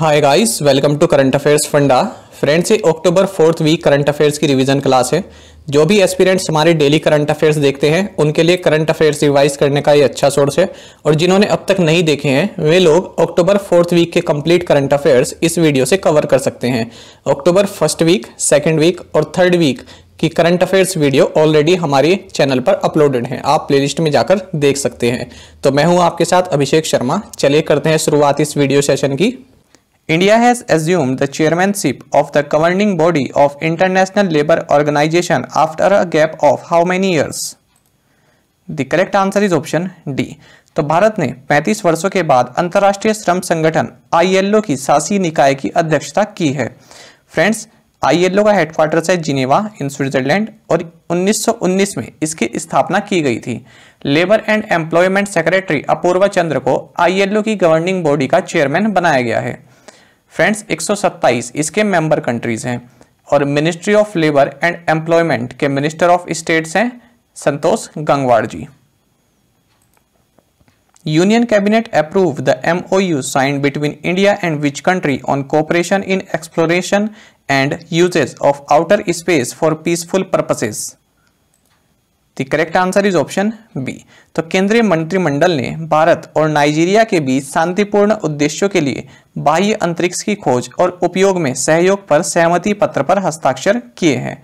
Hi guys welcome to current affairs funda friends ये October fourth week current affairs की revision class है जो भी एस्पिरेंट्स हमारे डेली करंट अफेयर्स देखते हैं उनके लिए करंट अफेयर्स रिवाइज करने का ये अच्छा सोर्स है और जिन्होंने अब तक नहीं देखे हैं वे लोग अक्टूबर फोर्थ वीक के कंप्लीट करंट अफेयर्स इस वीडियो से कवर कर सकते हैं October first week second week और थर्ड वीक की करंट अफेयर्स वीडियो ऑलरेडी हमारे चैनल पर अपलोडेड हैं आप प्लेलिस्ट में जाकर देख सकते हैं तो मैं हूं आपके साथ अभिषेक शर्मा चलिए करते हैं शुरुआत इस वीडियो सेशन की India has assumed the chairmanship of the governing body of International Labour Organization after a gap of how many years? The correct answer is option D. तो भारत ने 35 वर्षों के बाद अंतर्राष्ट्रीय श्रम संगठन आईएलओ की शासी निकाय की अध्यक्षता की है फ्रेंड्स आईएलओ का हेडक्वार्टर्स है जिनेवा इन स्विट्जरलैंड और 1919 में इसकी स्थापना की गई थी labour and employment secretary Apurva Chandra को आईएलओ की गवर्निंग बॉडी का चेयरमैन बनाया गया है फ्रेंड्स 127 इसके मेंबर कंट्रीज हैं और ministry of labour and employment के मिनिस्टर ऑफ स्टेट्स हैं Santosh Gangwar ji union cabinet approve the MOU sign between India and which country on cooperation in exploration and uses of outer space for peaceful purposes correct answer is option B तो केंद्रीय मंत्रिमंडल ने भारत और Nigeria के बीच शांतिपूर्ण उद्देश्यों के लिए बाह्य अंतरिक्ष की खोज और उपयोग में सहयोग पर सहमति पत्र पर हस्ताक्षर किए हैं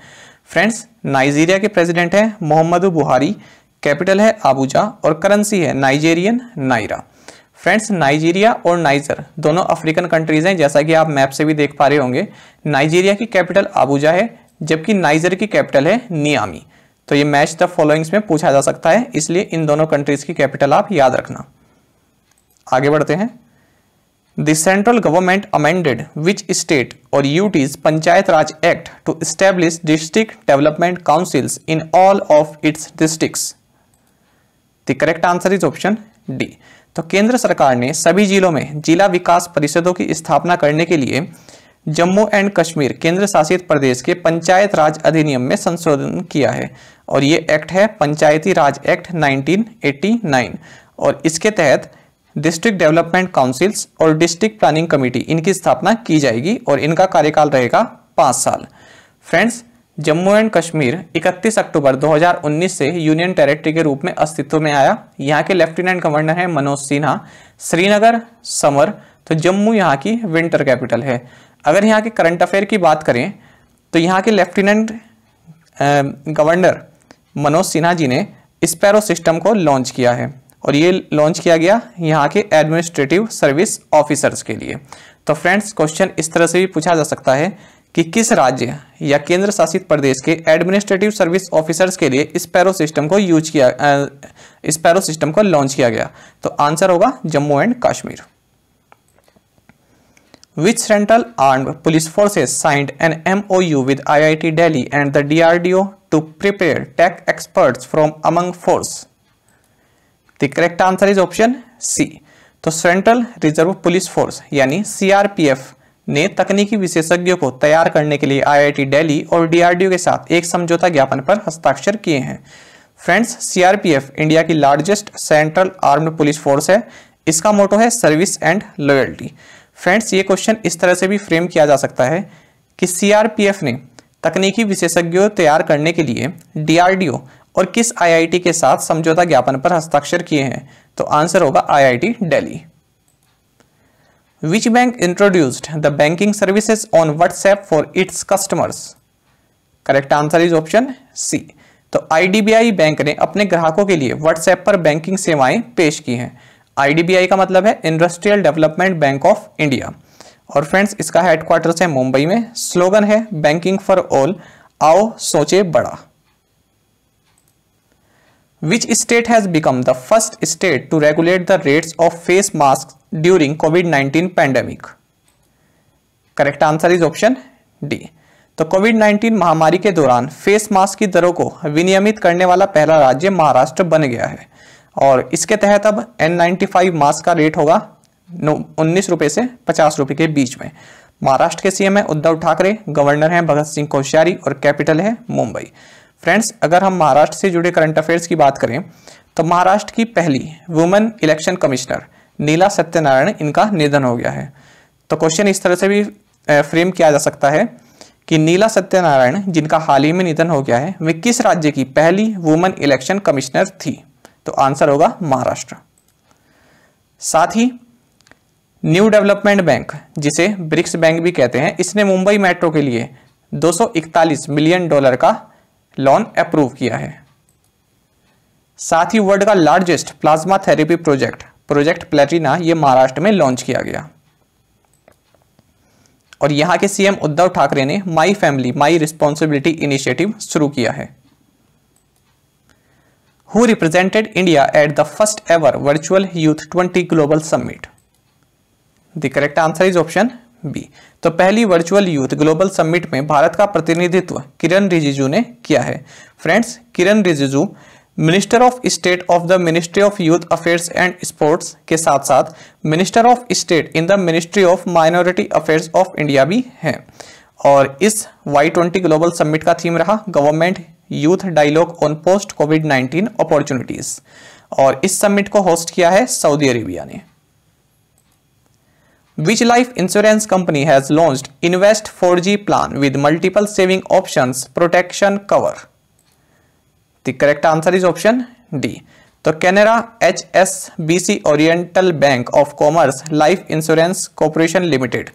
फ्रेंड्स नाइजीरिया के प्रेसिडेंट हैं मोहम्मद बुहारी कैपिटल है आबूजा और करेंसी है नाइजेरियन नाइरा फ्रेंड्स नाइजीरिया और नाइजर दोनों अफ्रीकन कंट्रीज़ हैं जैसा कि आप मैप से भी देख पा रहे होंगे नाइजीरिया की कैपिटल आबूजा है जबकि नाइजर की कैपिटल है नियामी तो ये मैच द फॉलोइंग्स में पूछा जा सकता है इसलिए इन दोनों कंट्रीज की कैपिटल आप याद रखना आगे बढ़ते हैं the central government amended which state और UTs panchayat raj act to establish district development councils in all of its district the correct answer is option D तो केंद्र सरकार ने सभी जिलों में जिला विकास परिषदों की स्थापना करने के लिए जम्मू एंड कश्मीर केंद्र शासित प्रदेश के पंचायत राज अधिनियम में संशोधन किया है और ये एक्ट है पंचायती राज एक्ट 1989 और इसके तहत डिस्ट्रिक्ट डेवलपमेंट काउंसिल्स और डिस्ट्रिक्ट प्लानिंग कमेटी इनकी स्थापना की जाएगी और इनका कार्यकाल रहेगा पाँच साल फ्रेंड्स जम्मू एंड कश्मीर 31 अक्टूबर 2019 से यूनियन टेरिटरी के रूप में अस्तित्व में आया यहाँ के लेफ्टिनेंट गवर्नर हैं मनोज सिन्हा श्रीनगर समर तो जम्मू यहाँ की विंटर कैपिटल है अगर यहाँ के करंट अफेयर की बात करें तो यहाँ के लेफ्टिनेंट गवर्नर मनोज सिन्हा जी ने स्पैरो सिस्टम को लॉन्च किया है और ये लॉन्च किया गया यहाँ के एडमिनिस्ट्रेटिव सर्विस ऑफिसर्स के लिए तो फ्रेंड्स क्वेश्चन इस तरह से भी पूछा जा सकता है कि किस राज्य या केंद्र शासित प्रदेश के एडमिनिस्ट्रेटिव सर्विस ऑफिसर्स के लिए स्पैरो सिस्टम को यूज किया स्पैरो सिस्टम को लॉन्च किया गया तो आंसर होगा Jammu and Kashmir central M O U with I I T Delhi and the D R D O to prepare tech experts from among force? The correct answer is option C. तो central reserve police force यानी CRPF ने तकनीकी विशेषज्ञों को तैयार करने के लिए आईआईटी दिल्ली और डीआरडीओ के साथ एक समझौता ज्ञापन पर हस्ताक्षर किए हैं फ्रेंड्स सीआरपीएफ इंडिया की largest central armed police force है इसका मोटो है सर्विस एंड लॉयल्टी फ्रेंड्स ये क्वेश्चन इस तरह से भी फ्रेम किया जा सकता है कि सीआरपीएफ ने तकनीकी विशेषज्ञों तैयार करने के लिए डीआरडीओ और किस आईआईटी के साथ समझौता ज्ञापन पर हस्ताक्षर किए हैं तो आंसर होगा IIT Delhi which bank introduced the banking services on WhatsApp for its customers correct answer is option C तो आईडीबीआई बैंक ने अपने ग्राहकों के लिए व्हाट्सएप पर बैंकिंग सेवाएं पेश की हैं आईडीबीआई का मतलब है industrial development bank of India और फ्रेंड्स इसका हेडक्वार्टर्स है मुंबई में स्लोगन है बैंकिंग फॉर ऑल आओ सोचे बड़ा which state has become the first state to regulate the rates of face mask during COVID 19 pandemic correct answer is option D तो Covid 19 महामारी के दौरान फेस मास्क की दरों को विनियमित करने वाला पहला राज्य महाराष्ट्र बन गया है और इसके तहत अब N95 मास्क का रेट होगा उन्नीस रुपए से पचास रुपए के बीच में महाराष्ट्र के सीएम है उद्धव ठाकरे गवर्नर हैं भगत सिंह कोश्यारी और कैपिटल है मुंबई फ्रेंड्स अगर हम महाराष्ट्र से जुड़े करंट अफेयर्स की बात करें तो महाराष्ट्र की पहली women election commissioner Neela Satyanarayan इनका निधन हो गया है तो क्वेश्चन इस तरह से भी फ्रेम किया जा सकता है कि नीला सत्यनारायण जिनका हाल ही में निधन हो गया है वे किस राज्य की पहली वुमेन इलेक्शन कमिश्नर थी तो आंसर होगा महाराष्ट्र साथ ही न्यू डेवलपमेंट बैंक जिसे ब्रिक्स बैंक भी कहते हैं इसने मुंबई मेट्रो के लिए 241 मिलियन डॉलर का लोन अप्रूव किया है साथ ही वर्ल्ड का largest plasma therapy project project Platina ये महाराष्ट्र में लॉन्च किया गया और यहां के सीएम उद्धव ठाकरे ने my family my responsibility initiative शुरू किया है who represented India at the first ever virtual youth 20 global summit the correct answer is option B तो पहली वर्चुअल यूथ ग्लोबल समिट में भारत का प्रतिनिधित्व किरण रिजिजू ने किया है friends Kiran Rijiju minister of state of the ministry of youth affairs and sports के साथ साथ minister of state in the ministry of minority affairs of India भी हैं और इस वाई ट्वेंटी ग्लोबल समिट का थीम रहा government youth dialogue on post COVID nineteen opportunities और इस समिट को होस्ट किया है सऊदी अरेबिया ने which life insurance company has launched Invest 4G plan with multiple saving options protection cover? The correct answer is option D. तो Canara H S B C oriental bank of commerce life insurance corporation limited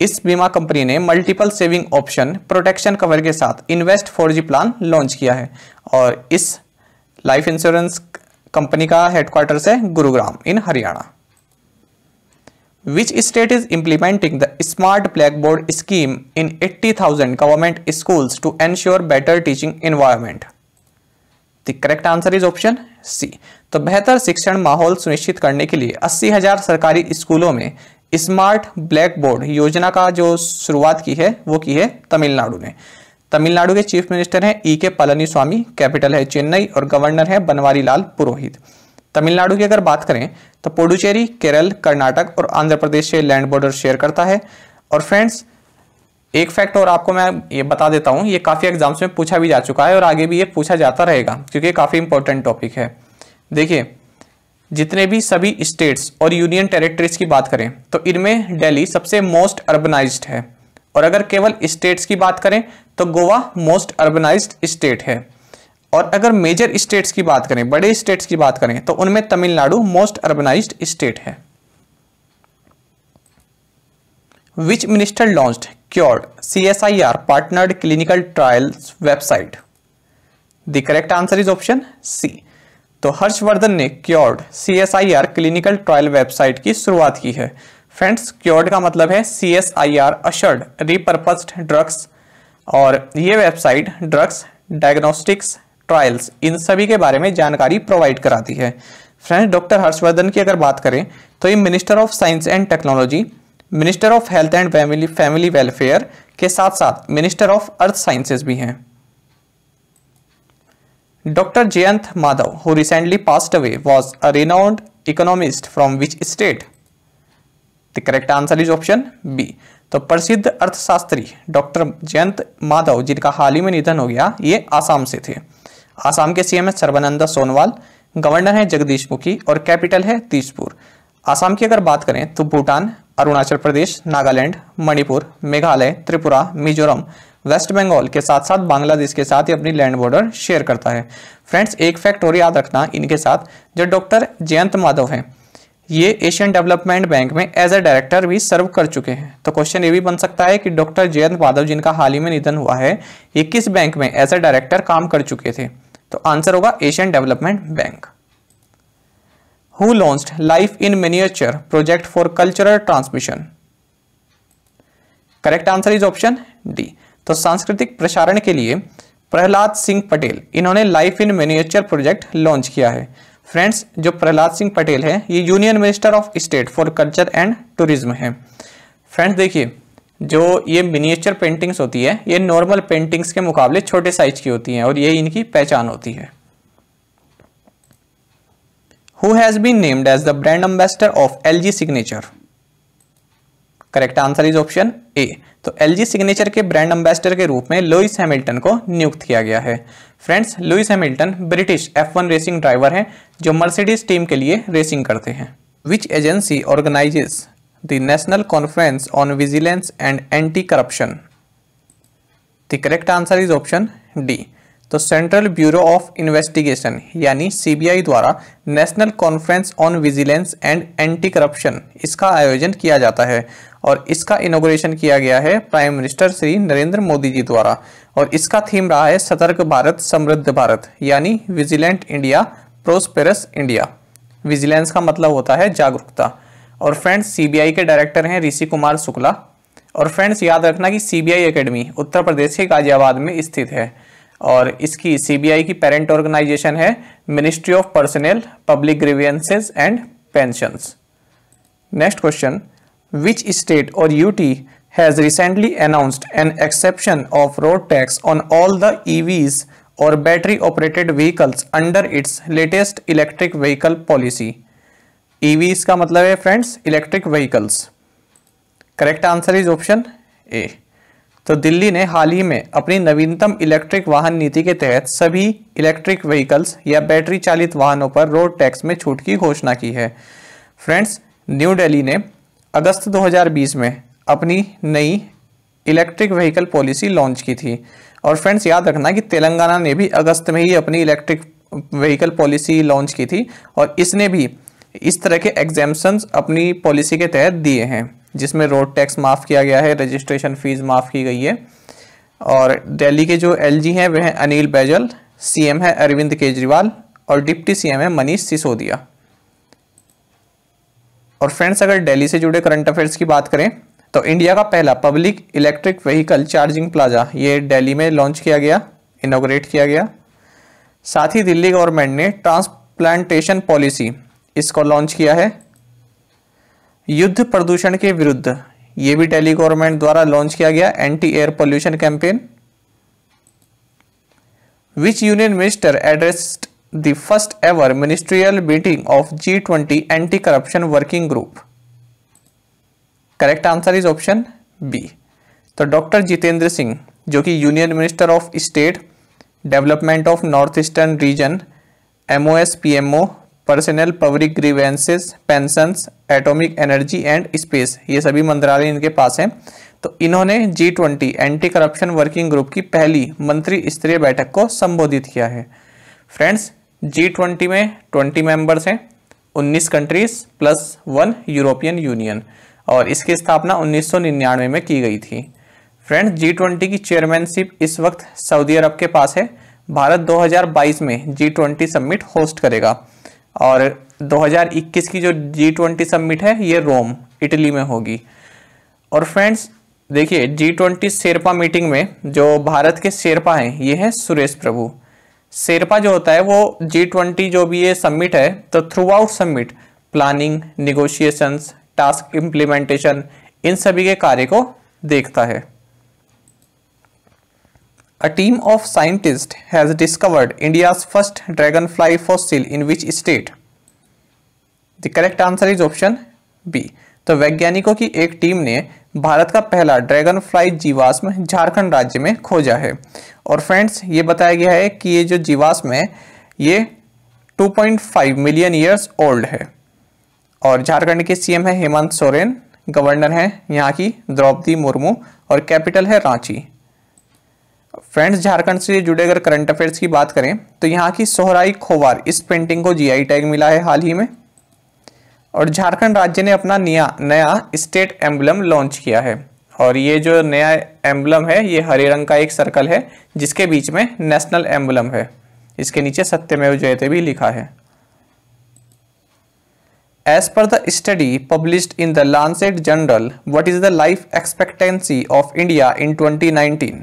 इस बीमा company ने multiple saving option protection cover के साथ invest four G plan launch किया है और इस लाइफ इंश्योरेंस कंपनी का हेडक्वार्टर्स है गुरुग्राम इन Haryana which state is implementing the smart blackboard scheme in 80000 government schools to ensure better teaching environment the correct answer is option c तो बेहतर शिक्षण माहौल सुनिश्चित करने के लिए 80000 सरकारी स्कूलों में स्मार्ट ब्लैक बोर्ड योजना का जो शुरुआत की है वो की है तमिलनाडु ने तमिलनाडु के चीफ मिनिस्टर हैं ई के पलनीस्वामी कैपिटल है चेन्नई और गवर्नर है बनवारी लाल पुरोहित तमिलनाडु की अगर बात करें तो पुडुचेरी केरल कर्नाटक और आंध्र प्रदेश से लैंड बॉर्डर शेयर करता है और फ्रेंड्स एक फैक्ट और आपको मैं ये बता देता हूँ ये काफ़ी एग्जाम्स में पूछा भी जा चुका है और आगे भी ये पूछा जाता रहेगा क्योंकि काफ़ी इंपॉर्टेंट टॉपिक है देखिए जितने भी सभी स्टेट्स और यूनियन टेरिटरीज की बात करें तो इनमें दिल्ली सबसे मोस्ट अर्बनाइज्ड है और अगर केवल स्टेट्स की बात करें तो गोवा मोस्ट अर्बनाइज्ड स्टेट है और अगर मेजर स्टेट्स की बात करें बड़े स्टेट्स की बात करें तो उनमें तमिलनाडु मोस्ट अर्बनाइज स्टेट है which minister launch cured C S I R partnered clinical trials website the correct answer is option C तो हर्षवर्धन ने cured C S I R clinical trial website की शुरुआत की है फ्रेंड्स क्योर्ड का मतलब है C S I R ushered repurpose drugs और ये वेबसाइट ड्रग्स डायग्नोस्टिक्स ट्रायल्स इन सभी के बारे में जानकारी प्रोवाइड कराती है फ्रेंड्स डॉक्टर हर्षवर्धन की अगर बात करें तो ये minister of science and technology minister of health and family family welfare के साथ साथ मिनिस्टर ऑफ अर्थ साइंसेज भी हैं doctor Jayant Madhav who recently passed away was a renowned economist from which state the correct answer is option B तो प्रसिद्ध अर्थशास्त्री doctor Jayant Madhav जिनका हाल ही में निधन हो गया ये आसाम से थे आसाम के सीएम है सर्बानंदा सोनवाल गवर्नर है जगदीश मुखी और कैपिटल है तीजपुर आसाम की अगर बात करें तो भूटान अरुणाचल प्रदेश नागालैंड मणिपुर मेघालय त्रिपुरा मिजोरम वेस्ट बंगाल के साथ साथ बांग्लादेश के साथ ही अपनी लैंड बॉर्डर शेयर करता है फ्रेंड्स एक फैक्ट और याद रखना इनके साथ जो डॉक्टर जयंत माधव हैं ये एशियन डेवलपमेंट बैंक में एज अ डायरेक्टर भी सर्व कर चुके हैं तो क्वेश्चन ये भी बन सकता है कि डॉक्टर जयंत माधव जिनका हाल ही में निधन हुआ है ये किस बैंक में एज अ डायरेक्टर काम कर चुके थे तो आंसर होगा Asian development bank who launch life in miniature project for cultural transmission correct answer is option D तो सांस्कृतिक प्रसारण के लिए प्रहलाद सिंह पटेल इन्होंने life in miniature project launch किया है फ्रेंड्स जो प्रहलाद सिंह पटेल है ये union minister of state for culture and tourism है फ्रेंड्स देखिए जो ये मिनिएचर पेंटिंग्स होती है ये नॉर्मल पेंटिंग्स के मुकाबले छोटे साइज की होती हैं और ये इनकी पहचान होती है who has been named as the brand ambassador of L G signature correct answer is option A तो एल जी सिग्नेचर के ब्रांड एम्बेसडर के रूप में लुइस हैमिल्टन को नियुक्त किया गया है friends Lewis Hamilton British F one racing driver हैं जो मर्सिडीज टीम के लिए रेसिंग करते हैं which agency organises the National Conference on Vigilance and Anti-Corruption? The correct answer is option D. तो सेंट्रल ब्यूरो ऑफ इन्वेस्टिगेशन यानी CBI द्वारा national conference on vigilance and anti corruption इसका आयोजन किया जाता है और इसका इनोग्रेशन किया गया है प्राइम मिनिस्टर श्री नरेंद्र मोदी जी द्वारा और इसका थीम रहा है सतर्क भारत समृद्ध भारत यानी vigilant India prosperous India vigilance का मतलब होता है जागरूकता और फ्रेंड्स सीबीआई के डायरेक्टर हैं ऋषि कुमार शुक्ला और फ्रेंड्स याद रखना कि सीबीआई एकेडमी उत्तर प्रदेश के गाजियाबाद में स्थित है और इसकी सीबीआई की पेरेंट ऑर्गेनाइजेशन है ministry of personnel public grievances and pensions next question which state और UT has recently announced an exception of road tax on all the EVs और battery operated vehicles under its latest electric vehicle policy EV e इसका मतलब है friends electric vehicles correct answer is option A तो दिल्ली ने हाल ही में अपनी नवीनतम इलेक्ट्रिक वाहन नीति के तहत सभी इलेक्ट्रिक व्हीकल्स या बैटरी चालित वाहनों पर रोड टैक्स में छूट की घोषणा की है फ्रेंड्स न्यू दिल्ली ने अगस्त 2020 में अपनी नई इलेक्ट्रिक व्हीकल पॉलिसी लॉन्च की थी और फ्रेंड्स याद रखना कि तेलंगाना ने भी अगस्त में ही अपनी इलेक्ट्रिक व्हीकल पॉलिसी लॉन्च की थी और इसने भी इस तरह के एग्जाम्सन्स अपनी पॉलिसी के तहत दिए हैं जिसमें रोड टैक्स माफ़ किया गया है रजिस्ट्रेशन फ़ीस माफ़ की गई है और दिल्ली के जो एलजी हैं वह हैं अनिल बैजल सीएम है अरविंद केजरीवाल और डिप्टी सीएम है मनीष सिसोदिया और फ्रेंड्स अगर दिल्ली से जुड़े करंट अफेयर्स की बात करें तो इंडिया का पहला public electric vehicle charging plaza ये दिल्ली में लॉन्च किया गया इनोग्रेट किया गया साथ ही दिल्ली गवर्नमेंट ने ट्रांसप्लांटेशन पॉलिसी इसको लॉन्च किया है युद्ध प्रदूषण के विरुद्ध यह भी डेली गवर्नमेंट द्वारा लॉन्च किया गया anti air pollution campaign which union minister addressed the first ever ministerial meeting of G twenty anti corruption working group correct answer is option B तो डॉक्टर जितेंद्र सिंह जो कि union minister of state development of north eastern region MO S P M O personnel public grievances pension atomic energy and space ये सभी मंत्रालय इनके पास हैं तो इन्होंने G twenty anti corruption working group की पहली मंत्री स्तरीय बैठक को संबोधित किया है फ्रेंड्स जी ट्वेंटी में ट्वेंटी मेंबर्स हैं उन्नीस countries plus one European union और इसकी स्थापना उन्नीस में की गई थी फ्रेंड्स जी ट्वेंटी की चेयरमैनशिप इस वक्त सऊदी अरब के पास है भारत 2022 में जी ट्वेंटी समिट होस्ट करेगा और 2021 की जो जी ट्वेंटी सम्मिट है ये रोम इटली में होगी और फ्रेंड्स देखिए जी ट्वेंटी शेरपा मीटिंग में जो भारत के शेरपा हैं ये हैं सुरेश प्रभु शेरपा जो होता है वो जी ट्वेंटी जो भी ये सम्मिट है तो throughout summit planning negotiations task implementation इन सभी के कार्य को देखता है A team of scientists has discovered India's first dragonfly fossil in which state? The correct answer is option B. तो वैज्ञानिकों की एक टीम ने भारत का पहला ड्रैगन फ्लाई जीवाश्म झारखंड राज्य में खोजा है और फ्रेंड्स ये बताया गया है कि ये जो जीवाश्म है ये 2.5 मिलियन ईयर्स ओल्ड है और झारखंड के सीएम है हेमंत सोरेन गवर्नर है यहाँ की द्रौपदी मुर्मू और कैपिटल है रांची फ्रेंड्स झारखंड से जुड़े अगर करंट अफेयर्स की बात करें तो यहाँ की सोहराई खोवार इस पेंटिंग को जीआई टैग मिला है हाल ही में और झारखंड राज्य ने अपना नया नया स्टेट एम्बलम लॉन्च किया है और ये जो नया एम्बलम है ये हरे रंग का एक सर्कल है जिसके बीच में नेशनल एम्बलम है इसके नीचे सत्यमेव जयते भी लिखा है As per the study published in the Lancet Journal, what is the life expectancy of India in 2019?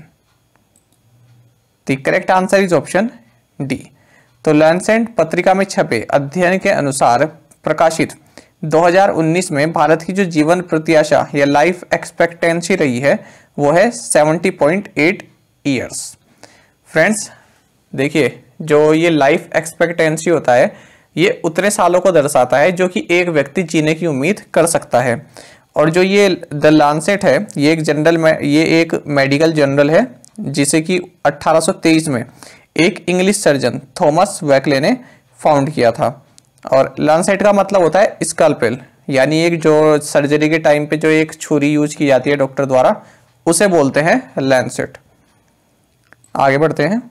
Correct answer is option D तो लैंसेंट पत्रिका में छपे अध्ययन के अनुसार प्रकाशित 2019 में भारत की जो जीवन प्रत्याशा या लाइफ एक्सपेक्टेंसी रही है वो है 70.8 ईयर्स फ्रेंड्स देखिए जो ये लाइफ एक्सपेक्टेंसी होता है ये उतने सालों को दर्शाता है जो कि एक व्यक्ति जीने की उम्मीद कर सकता है और जो ये द लानसेट है ये एक जनरल ये एक मेडिकल जनरल है जिसे कि 1823 में एक इंग्लिश सर्जन थॉमस वैकले ने फाउंड किया था और लानसेट का मतलब होता है स्कल्पेल यानी एक जो सर्जरी के टाइम पे जो एक छुरी यूज की जाती है डॉक्टर द्वारा उसे बोलते हैं लैंसेट आगे बढ़ते हैं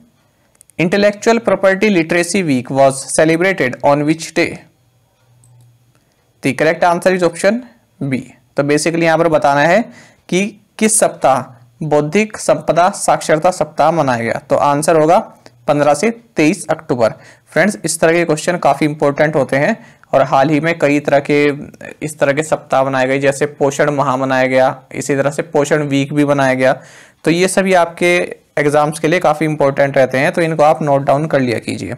intellectual property literacy week was celebrated on which day correct answer is option B तो बेसिकली यहां पर बताना है कि किस सप्ताह बौद्धिक संपदा साक्षरता सप्ताह मनाया गया तो आंसर होगा 15 से 23 अक्टूबर फ्रेंड्स इस तरह के क्वेश्चन काफ़ी इंपॉर्टेंट होते हैं और हाल ही में कई तरह के इस तरह के सप्ताह मनाए गए जैसे पोषण माह मनाया गया इसी तरह से पोषण वीक भी मनाया गया तो ये सभी आपके एग्ज़ाम्स के लिए काफ़ी इंपॉर्टेंट रहते हैं तो इनको आप नोट डाउन कर लिया कीजिए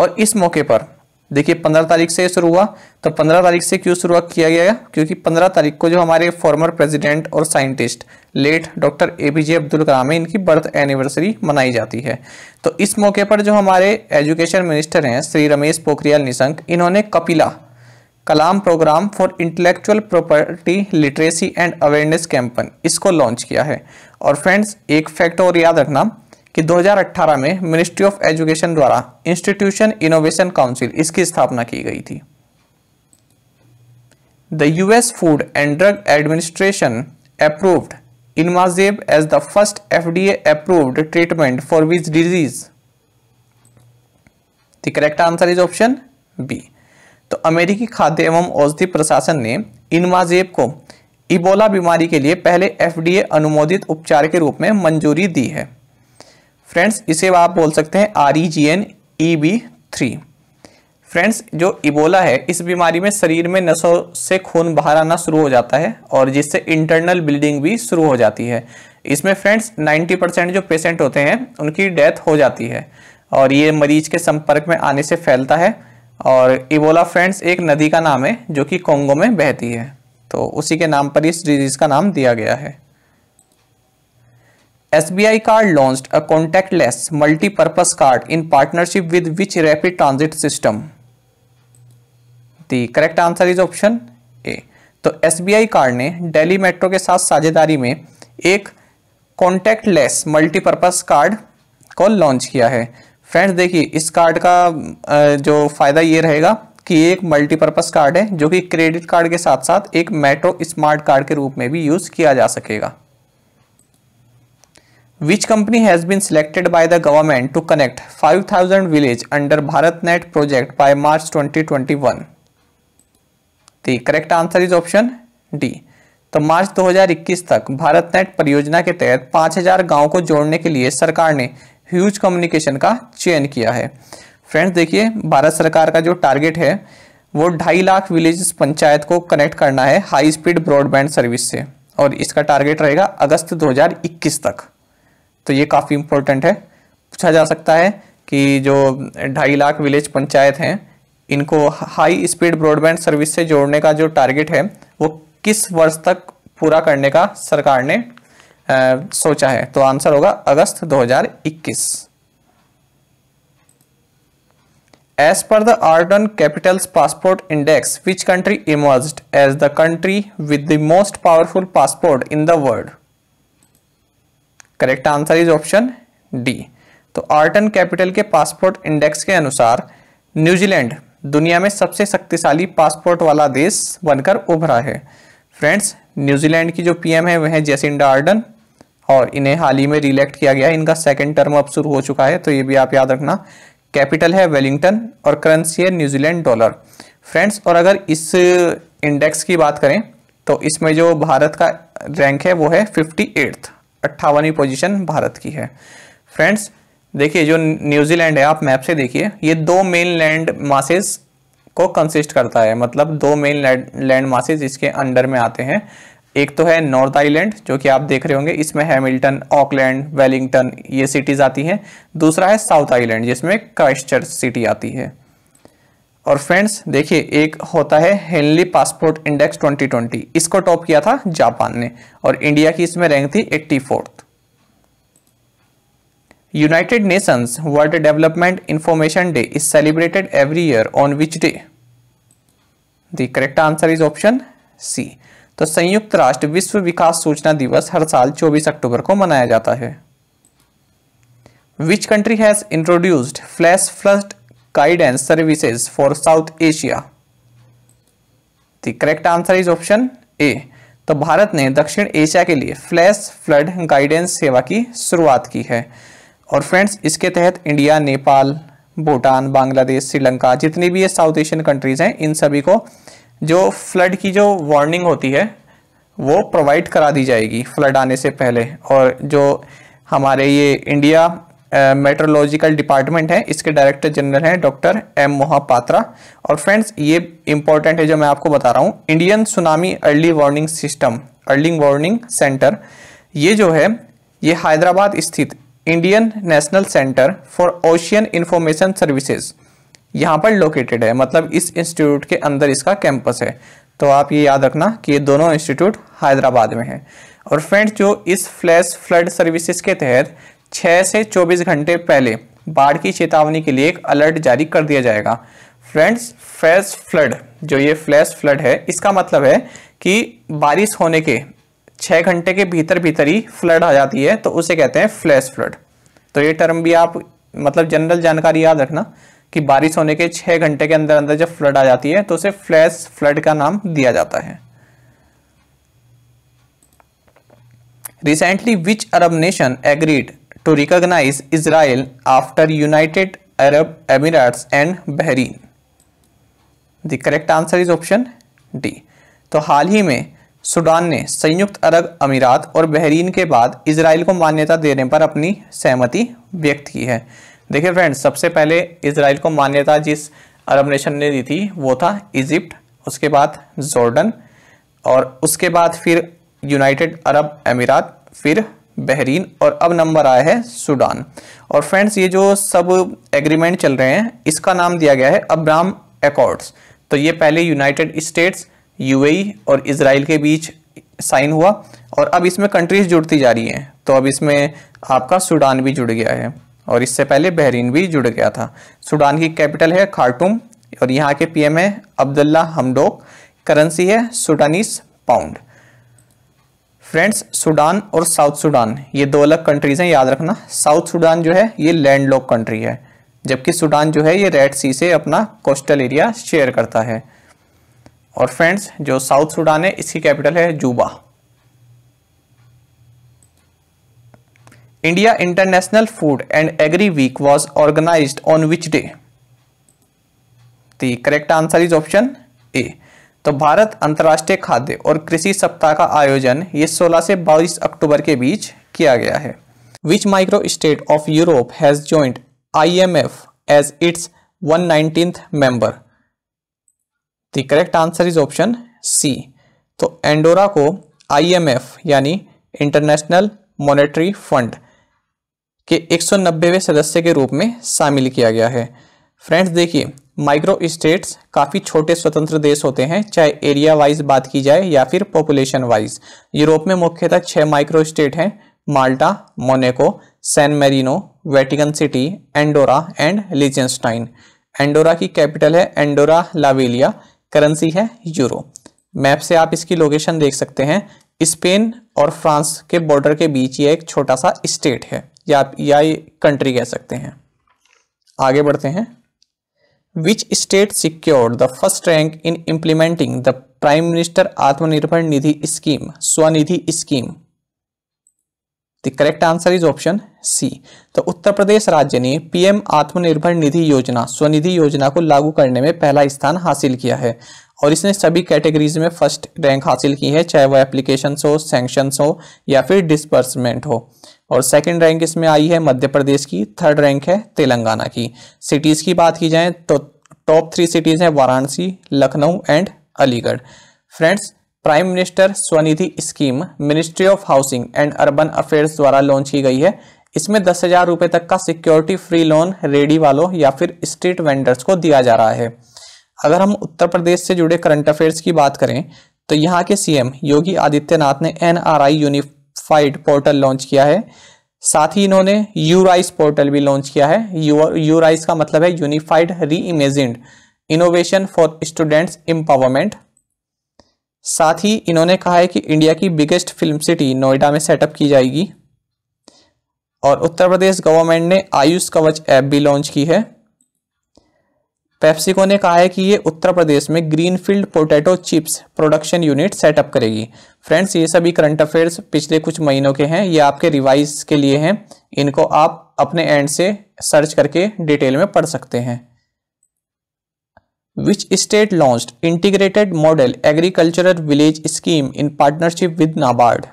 और इस मौके पर देखिए पंद्रह तारीख से शुरू हुआ तो पंद्रह तारीख से क्यों शुरुआत किया गया क्योंकि पंद्रह तारीख को जो हमारे फॉर्मर प्रेसिडेंट और scientist late doctor A P J Abdul Kalam है इनकी बर्थ एनिवर्सरी मनाई जाती है तो इस मौके पर जो हमारे एजुकेशन मिनिस्टर हैं श्री रमेश पोखरियाल निशंक इन्होंने Kapila Kalam programme for intellectual property literacy and awareness campaign इसको लॉन्च किया है और फ्रेंड्स एक फैक्ट और याद रखना कि 2018 में मिनिस्ट्री ऑफ एजुकेशन द्वारा इंस्टीट्यूशन इनोवेशन काउंसिल इसकी स्थापना की गई थी the US food and drug administration approved Inmazeb as the first FDA approved treatment for which disease the correct answer is option B तो अमेरिकी खाद्य एवं औषधि प्रशासन ने इनमाजेब को इबोला बीमारी के लिए पहले एफडीए अनुमोदित उपचार के रूप में मंजूरी दी है फ्रेंड्स इसे आप बोल सकते हैं R E G N E B three friends जो इबोला है इस बीमारी में शरीर में नसों से खून बाहर आना शुरू हो जाता है और जिससे इंटरनल ब्लीडिंग भी शुरू हो जाती है इसमें फ्रेंड्स 90 परसेंट जो पेशेंट होते हैं उनकी डेथ हो जाती है और ये मरीज के संपर्क में आने से फैलता है और इबोला फ्रेंड्स एक नदी का नाम है जो कि कोंगो में बहती है तो उसी के नाम पर इस डिजीज़ का नाम दिया गया है SBI Card launched a contactless multi-purpose card in partnership with which rapid transit system? The correct answer is option A. तो SBI कार्ड ने दिल्ली मेट्रो के साथ साझेदारी में एक लेस मल्टीपर्पज़ कार्ड को लॉन्च किया है फ्रेंड्स देखिए इस कार्ड का जो फ़ायदा ये रहेगा कि एक मल्टीपर्पज़ कार्ड है जो कि क्रेडिट कार्ड के साथ साथ एक मेट्रो स्मार्ट कार्ड के रूप में भी यूज़ किया जा सकेगा Which company has been selected by the government to connect 5000 village under BharatNet project by March 2021? The correct answer is option D. तो मार्च 2021 तक भारतनेट परियोजना के तहत 5000 गांव को जोड़ने के लिए सरकार ने ह्यूज कम्युनिकेशन का चयन किया है फ्रेंड्स देखिए भारत सरकार का जो टारगेट है वो ढाई लाख विलेज पंचायत को कनेक्ट करना है हाई स्पीड ब्रॉडबैंड सर्विस से और इसका टारगेट रहेगा अगस्त 2021 तक तो ये काफ़ी इम्पोर्टेंट है पूछा जा सकता है कि जो ढाई लाख विलेज पंचायत हैं इनको हाई स्पीड ब्रॉडबैंड सर्विस से जोड़ने का जो टारगेट है वो किस वर्ष तक पूरा करने का सरकार ने आ, सोचा है तो आंसर होगा अगस्त 2021 as per the Arton capitals passport index which country emerge as the country with the most powerful passport in the world correct answer is option D तो आर्टन कैपिटल के पासपोर्ट इंडेक्स के अनुसार New Zealand दुनिया में सबसे शक्तिशाली passport वाला देश बनकर उभरा है फ्रेंड्स न्यूजीलैंड की जो पीएम है वह है जेसिंडा आर्डन और इन्हें हाल ही में रिलेक्ट किया गया है इनका सेकेंड टर्म अब शुरू हो चुका है तो ये भी आप याद रखना कैपिटल है वेलिंगटन और करेंसी है न्यूजीलैंड डॉलर फ्रेंड्स और अगर इस इंडेक्स की बात करें तो इसमें जो भारत का रैंक है वो है फिफ्टी एट्थ अट्ठावनवीं पोजीशन भारत की है फ्रेंड्स देखिए जो न्यूजीलैंड है आप मैप से देखिए ये दो मेन लैंड मासेस को कंसिस्ट करता है मतलब दो मेन लैंड मासेस इसके अंडर में आते हैं एक तो है नॉर्थ आइलैंड जो कि आप देख रहे होंगे इसमें हैमिल्टन ऑकलैंड वेलिंगटन ये सिटीज़ आती हैं दूसरा है साउथ आइलैंड जिसमें क्राइस्ट सिटी आती है और फ्रेंड्स देखिए एक होता है हेनली पासपोर्ट इंडेक्स 2020 इसको टॉप किया था जापान ने और इंडिया की इसमें रैंक थी eighty fourth United Nations world development information day is celebrated every year on which day the correct answer is option C तो संयुक्त राष्ट्र विश्व विकास सूचना दिवस हर साल 24 अक्टूबर को मनाया जाता है which country has introduced flash flood guidance services for South Asia? The correct answer is option A. तो भारत ने दक्षिण एशिया के लिए फ्लैश फ्लड गाइडेंस सेवा की शुरुआत की है और फ्रेंड्स इसके तहत इंडिया नेपाल भूटान बांग्लादेश श्रीलंका जितनी भी ये साउथ एशियन कंट्रीज़ हैं इन सभी को जो फ्लड की जो वार्निंग होती है वो प्रोवाइड करा दी जाएगी फ्लड आने से पहले और जो हमारे ये इंडिया मेट्रोलॉजिकल डिपार्टमेंट है इसके डायरेक्टर जनरल हैं डॉक्टर एम मोहापात्रा और फ्रेंड्स ये इंपॉर्टेंट है जो मैं आपको बता रहा हूँ Indian tsunami early warning system early warning centre ये जो है ये हैदराबाद स्थित Indian national centre for ocean information services यहाँ पर लोकेटेड है मतलब इस इंस्टीट्यूट के अंदर इसका कैंपस है तो आप ये याद रखना कि ये दोनों इंस्टीट्यूट हैदराबाद में है और फ्रेंड्स जो इस फ्लैश फ्लड सर्विसेज के तहत छः से चौबीस घंटे पहले बाढ़ की चेतावनी के लिए एक अलर्ट जारी कर दिया जाएगा फ्रेंड्स फ्लैश फ्लड जो ये फ्लैश फ्लड है इसका मतलब है कि बारिश होने के छः घंटे के भीतर भीतर ही फ्लड आ जाती है तो उसे कहते हैं फ्लैश फ्लड तो ये टर्म भी आप मतलब जनरल जानकारी याद रखना कि बारिश होने के छः घंटे के अंदर अंदर जब फ्लड आ जाती है तो उसे फ्लैश फ्लड का नाम दिया जाता है recently which Arab nation agreed to recognize Israel after United Arab Emirates and Bahrain? The correct answer is option D. तो हाल ही में सूडान ने संयुक्त अरब अमीरात और बहरीन के बाद इसराइल को मान्यता देने पर अपनी सहमति व्यक्त की है देखिए फ्रेंड्स सबसे पहले इसराइल को मान्यता जिस अरब नेशन ने दी थी वो था इजिप्ट उसके बाद जॉर्डन और उसके बाद फिर यूनाइटेड अरब अमीरात फिर बहरीन और अब नंबर आया है सूडान और फ्रेंड्स ये जो सब एग्रीमेंट चल रहे हैं इसका नाम दिया गया है अब्राम एकॉर्ड्स तो ये पहले यूनाइटेड स्टेट्स यूएई और इसराइल के बीच साइन हुआ और अब इसमें कंट्रीज जुड़ती जा रही हैं तो अब इसमें आपका सूडान भी जुड़ गया है और इससे पहले बहरीन भी जुड़ गया था सूडान की कैपिटल है खार्टूम और यहाँ के पीएम है अब्दुल्ला हमडोक करेंसी है सूडानीस पाउंड फ्रेंड्स सूडान और साउथ सूडान ये दो अलग कंट्रीज हैं याद रखना साउथ सूडान जो है ये लैंड लॉक कंट्री है जबकि सूडान जो है ये रेड सी से अपना कोस्टल एरिया शेयर करता है और फ्रेंड्स जो साउथ सूडान है इसकी कैपिटल है Juba India international food and agri week was organize on which day the correct answer is option A तो भारत अंतर्राष्ट्रीय खाद्य और कृषि सप्ताह का आयोजन ये 16 से 22 अक्टूबर के बीच किया गया है which micro state of Europe has joined I M F as its one nineteen member the correct answer is option C तो एंडोरा को आईएमएफ यानी इंटरनेशनल मॉनेटरी फंड के एक सौ सदस्य के रूप में शामिल किया गया है फ्रेंड्स देखिए माइक्रो स्टेट्स काफ़ी छोटे स्वतंत्र देश होते हैं चाहे एरिया वाइज बात की जाए या फिर पॉपुलेशन वाइज यूरोप में मुख्यतः छः माइक्रो स्टेट हैं Malta Monaco San Marino Vatican City Andorra and Liechtenstein Andorra की कैपिटल है एंडोरा लावेलिया करेंसी है यूरो मैप से आप इसकी लोकेशन देख सकते हैं स्पेन और फ्रांस के बॉर्डर के बीच ये एक छोटा सा स्टेट है या या कंट्री कह सकते हैं आगे बढ़ते हैं which state secured the first rank in implementing the prime minister Atmanirbhar Nidhi scheme Svanidhi scheme correct answer is option C तो उत्तर प्रदेश राज्य ने पीएम आत्मनिर्भर निधि योजना स्वनिधि योजना को लागू करने में पहला स्थान हासिल किया है और इसने सभी कैटेगरीज में फर्स्ट रैंक हासिल की है चाहे वह एप्लीकेशन हो सेंक्शन हो या फिर डिसबर्समेंट हो और सेकंड रैंक इसमें आई है मध्य प्रदेश की थर्ड रैंक है तेलंगाना की सिटीज़ की बात की जाए तो टॉप थ्री सिटीज़ हैं Varanasi Lucknow and Aligarh friends prime minister Svanidhi scheme ministry of housing and urban affairs द्वारा लॉन्च की गई है इसमें दस हज़ार रुपये तक का सिक्योरिटी फ्री लोन रेडी वालों या फिर स्ट्रीट वेंडर्स को दिया जा रहा है अगर हम उत्तर प्रदेश से जुड़े करंट अफेयर्स की बात करें तो यहाँ के सीएम योगी आदित्यनाथ ने NRI unified portal launch किया है साथ ही इन्होंने यूराइस पोर्टल भी लॉन्च किया है यूराइस का मतलब है unified reimagined innovation for students empowerment साथ ही इन्होंने कहा है कि इंडिया की बिगेस्ट फिल्म सिटी नोएडा में सेटअप की जाएगी और उत्तर प्रदेश गवर्नमेंट ने आयुष कवच ऐप भी लॉन्च की है पेप्सिको ने कहा है कि ये उत्तर प्रदेश में greenfield potato chips production unit setup करेगी फ्रेंड्स ये सभी करंट अफेयर्स पिछले कुछ महीनों के हैं ये आपके रिवाइज के लिए हैं इनको आप अपने एंड से सर्च करके डिटेल में पढ़ सकते हैं which state launch integrated model agricultural village scheme in partnership with NABARD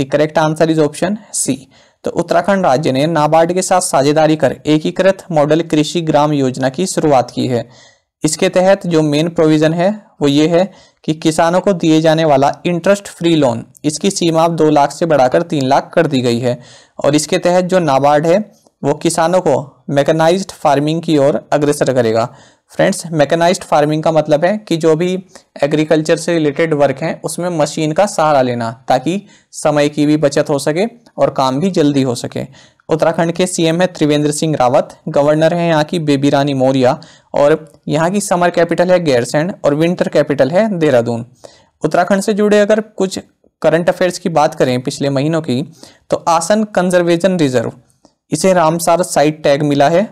the correct answer is option C तो उत्तराखंड राज्य ने नाबार्ड के साथ साझेदारी कर एकीकृत मॉडल कृषि ग्राम योजना की शुरुआत की है इसके तहत जो मेन प्रोविजन है वो ये है कि किसानों को दिए जाने वाला इंटरेस्ट फ्री लोन इसकी सीमा अब दो लाख से बढ़ाकर तीन लाख कर दी गई है और इसके तहत जो नाबार्ड है वो किसानों को मैकेनाइज्ड फार्मिंग की ओर अग्रसर करेगा फ्रेंड्स मैकेनाइज्ड फार्मिंग का मतलब है कि जो भी एग्रीकल्चर से रिलेटेड वर्क हैं उसमें मशीन का सहारा लेना ताकि समय की भी बचत हो सके और काम भी जल्दी हो सके उत्तराखंड के सीएम है त्रिवेंद्र सिंह रावत गवर्नर हैं यहाँ की बेबी रानी मौर्य और यहाँ की समर कैपिटल है गैरसैंड और विंटर कैपिटल है देहरादून उत्तराखंड से जुड़े अगर कुछ करंट अफेयर्स की बात करें पिछले महीनों की तो आसन कंजर्वेशन रिजर्व इसे रामसार साइट टैग मिला है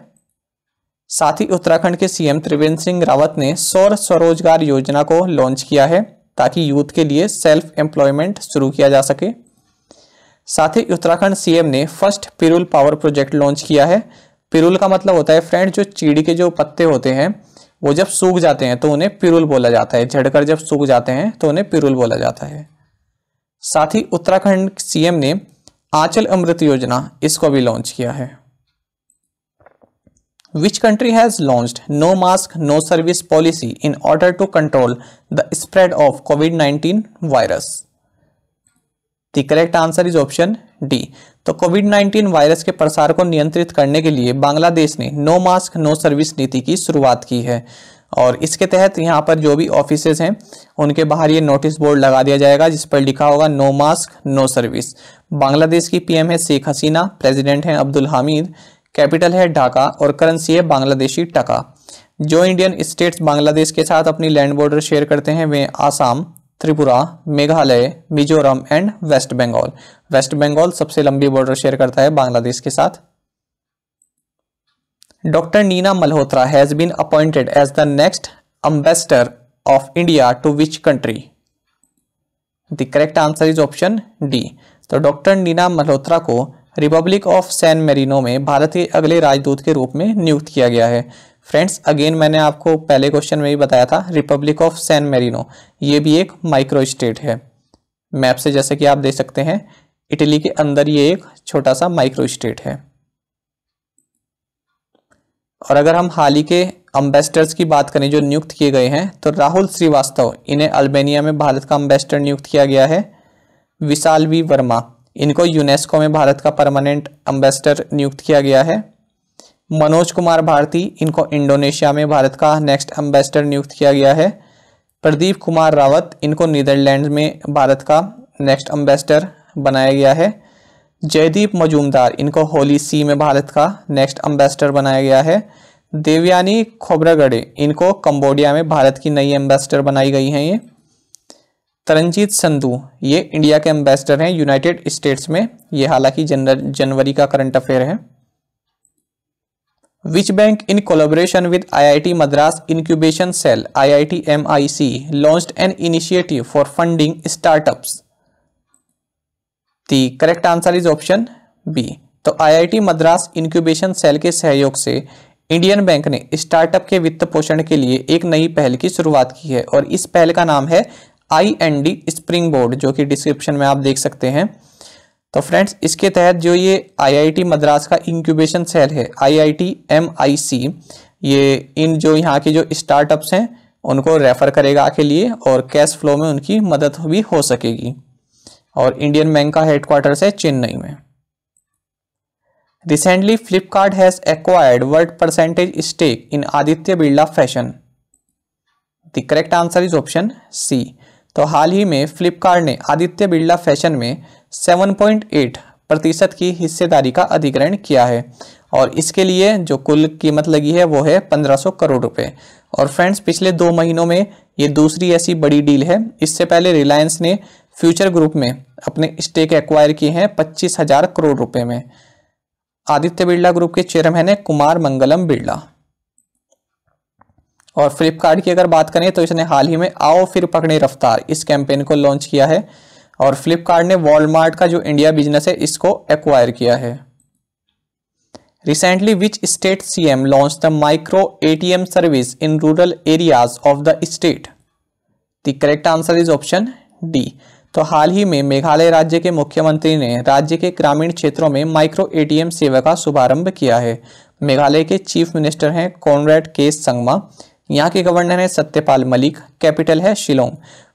साथ ही उत्तराखंड के सीएम त्रिवेंद्र सिंह रावत ने सौर स्वरोजगार योजना को लॉन्च किया है ताकि यूथ के लिए सेल्फ एम्प्लॉयमेंट शुरू किया जा सके साथ ही उत्तराखंड सीएम ने first Pirul power project launch किया है पिरुल का मतलब होता है फ्रेंड जो चीड़ी के जो पत्ते होते हैं वो जब सूख जाते हैं तो उन्हें पिरुल बोला जाता है झड़कर जब सूख जाते हैं तो उन्हें पिरुल बोला जाता है साथ ही उत्तराखंड सीएम ने आंचल अमृत योजना इसको भी लॉन्च किया है Which country has launched no mask, no service policy in order to control the spread of COVID-19 virus? The correct answer is option D तो कोविड 19 वायरस के प्रसार को नियंत्रित करने के लिए बांग्लादेश ने नो मास्क नो सर्विस नीति की शुरुआत की है और इसके तहत यहाँ पर जो भी ऑफिस हैं उनके बाहर ये नोटिस बोर्ड लगा दिया जाएगा जिस पर लिखा होगा no mask no service Bangladesh की पीएम है शेख हसीना प्रेसिडेंट हैं अब्दुल हामिद कैपिटल है ढाका और करेंसी है बांग्लादेशी टका जो इंडियन स्टेट्स बांग्लादेश के साथ अपनी लैंड बॉर्डर शेयर करते हैं वे आसाम त्रिपुरा मेघालय मिजोरम एंड वेस्ट बंगाल वेस्ट बंगाल सबसे लंबी बॉर्डर शेयर करता है बांग्लादेश के साथ doctor Neena Malhotra has been appointed as the next ambassador of India to which country the correct answer is option D तो डॉक्टर नीना मल्होत्रा को रिपब्लिक ऑफ सैन मेरिनो में भारत के अगले राजदूत के रूप में नियुक्त किया गया है फ्रेंड्स अगेन मैंने आपको पहले क्वेश्चन में ही बताया था रिपब्लिक ऑफ सैन मेरिनो ये भी एक माइक्रो स्टेट है मैप से जैसे कि आप देख सकते हैं इटली के अंदर ये एक छोटा सा माइक्रो स्टेट है और अगर हम हाल ही के अम्बेसडर्स की बात करें जो नियुक्त किए गए हैं तो राहुल श्रीवास्तव इन्हें अल्बेनिया में भारत का अम्बेसडर नियुक्त किया गया है विशाल वी वर्मा इनको यूनेस्को में भारत का परमानेंट एम्बेसडर नियुक्त किया गया है मनोज कुमार भारती इनको इंडोनेशिया में भारत का नेक्स्ट एम्बेसडर नियुक्त किया गया है प्रदीप कुमार रावत इनको नीदरलैंड में भारत का नेक्स्ट एम्बेसडर बनाया गया है जयदीप मजूमदार इनको होली सी में भारत का नेक्स्ट एम्बेसडर बनाया गया है देवयानी खोबरागड़े इनको कंबोडिया में भारत की नई एम्बेसडर बनाई गई हैं ये तरनजीत संधु ये इंडिया के एम्बेसडर हैं यूनाइटेड स्टेट्स में ये हालांकि जनवरी का करंट अफेयर है which bank in collaboration with IIT Madras incubation cell IIT MIC launched an initiative for funding startups the correct answer is option B तो आईआईटी मद्रास इंक्यूबेशन सेल के सहयोग से इंडियन बैंक ने स्टार्टअप के वित्त पोषण के लिए एक नई पहल की शुरुआत की है और इस पहल का नाम है I N D springboard जो कि डिस्क्रिप्शन में आप देख सकते हैं तो फ्रेंड्स इसके तहत जो ये आईआईटी मद्रास का इंक्यूबेशन सेल है आईआईटी एमआईसी ये इन जो यहाँ के जो स्टार्टअप्स हैं उनको रेफ़र करेगा आके लिए और कैश फ्लो में उनकी मदद भी हो सकेगी और इंडियन बैंक का हेडक्वार्टर है चेन्नई में recently Flipkart has acquired word percentage stake in Aditya Birla fashion the correct answer is option C तो हाल ही में फ्लिपकार्ट ने आदित्य बिरला फैशन में 7.8 प्रतिशत की हिस्सेदारी का अधिग्रहण किया है और इसके लिए जो कुल कीमत लगी है वो है 1500 करोड़ रुपए और फ्रेंड्स पिछले दो महीनों में ये दूसरी ऐसी बड़ी डील है इससे पहले रिलायंस ने फ्यूचर ग्रुप में अपने स्टेक एक्वायर किए हैं पच्चीस हजार करोड़ रुपये में आदित्य बिरला ग्रुप के चेयरमैन है कुमार मंगलम बिरला और फ्लिपकार्ट की अगर बात करें तो इसने हाल ही में आओ फिर पकड़े रफ्तार इस कैंपेन को लॉन्च किया है और फ्लिपकार्ट ने वॉलमार्ट का जो इंडिया बिजनेस है इसको एक्वायर किया है recently which state am launch the micro ATM service in rural areas of the state the correct answer is option D तो हाल ही में मेघालय राज्य के मुख्यमंत्री ने राज्य के ग्रामीण क्षेत्रों में माइक्रो एटीएम सेवा का शुभारंभ किया है मेघालय के चीफ मिनिस्टर हैं कॉनरेड के संगमा यहाँ के गवर्नर है सत्यपाल मलिक कैपिटल है शिलोंग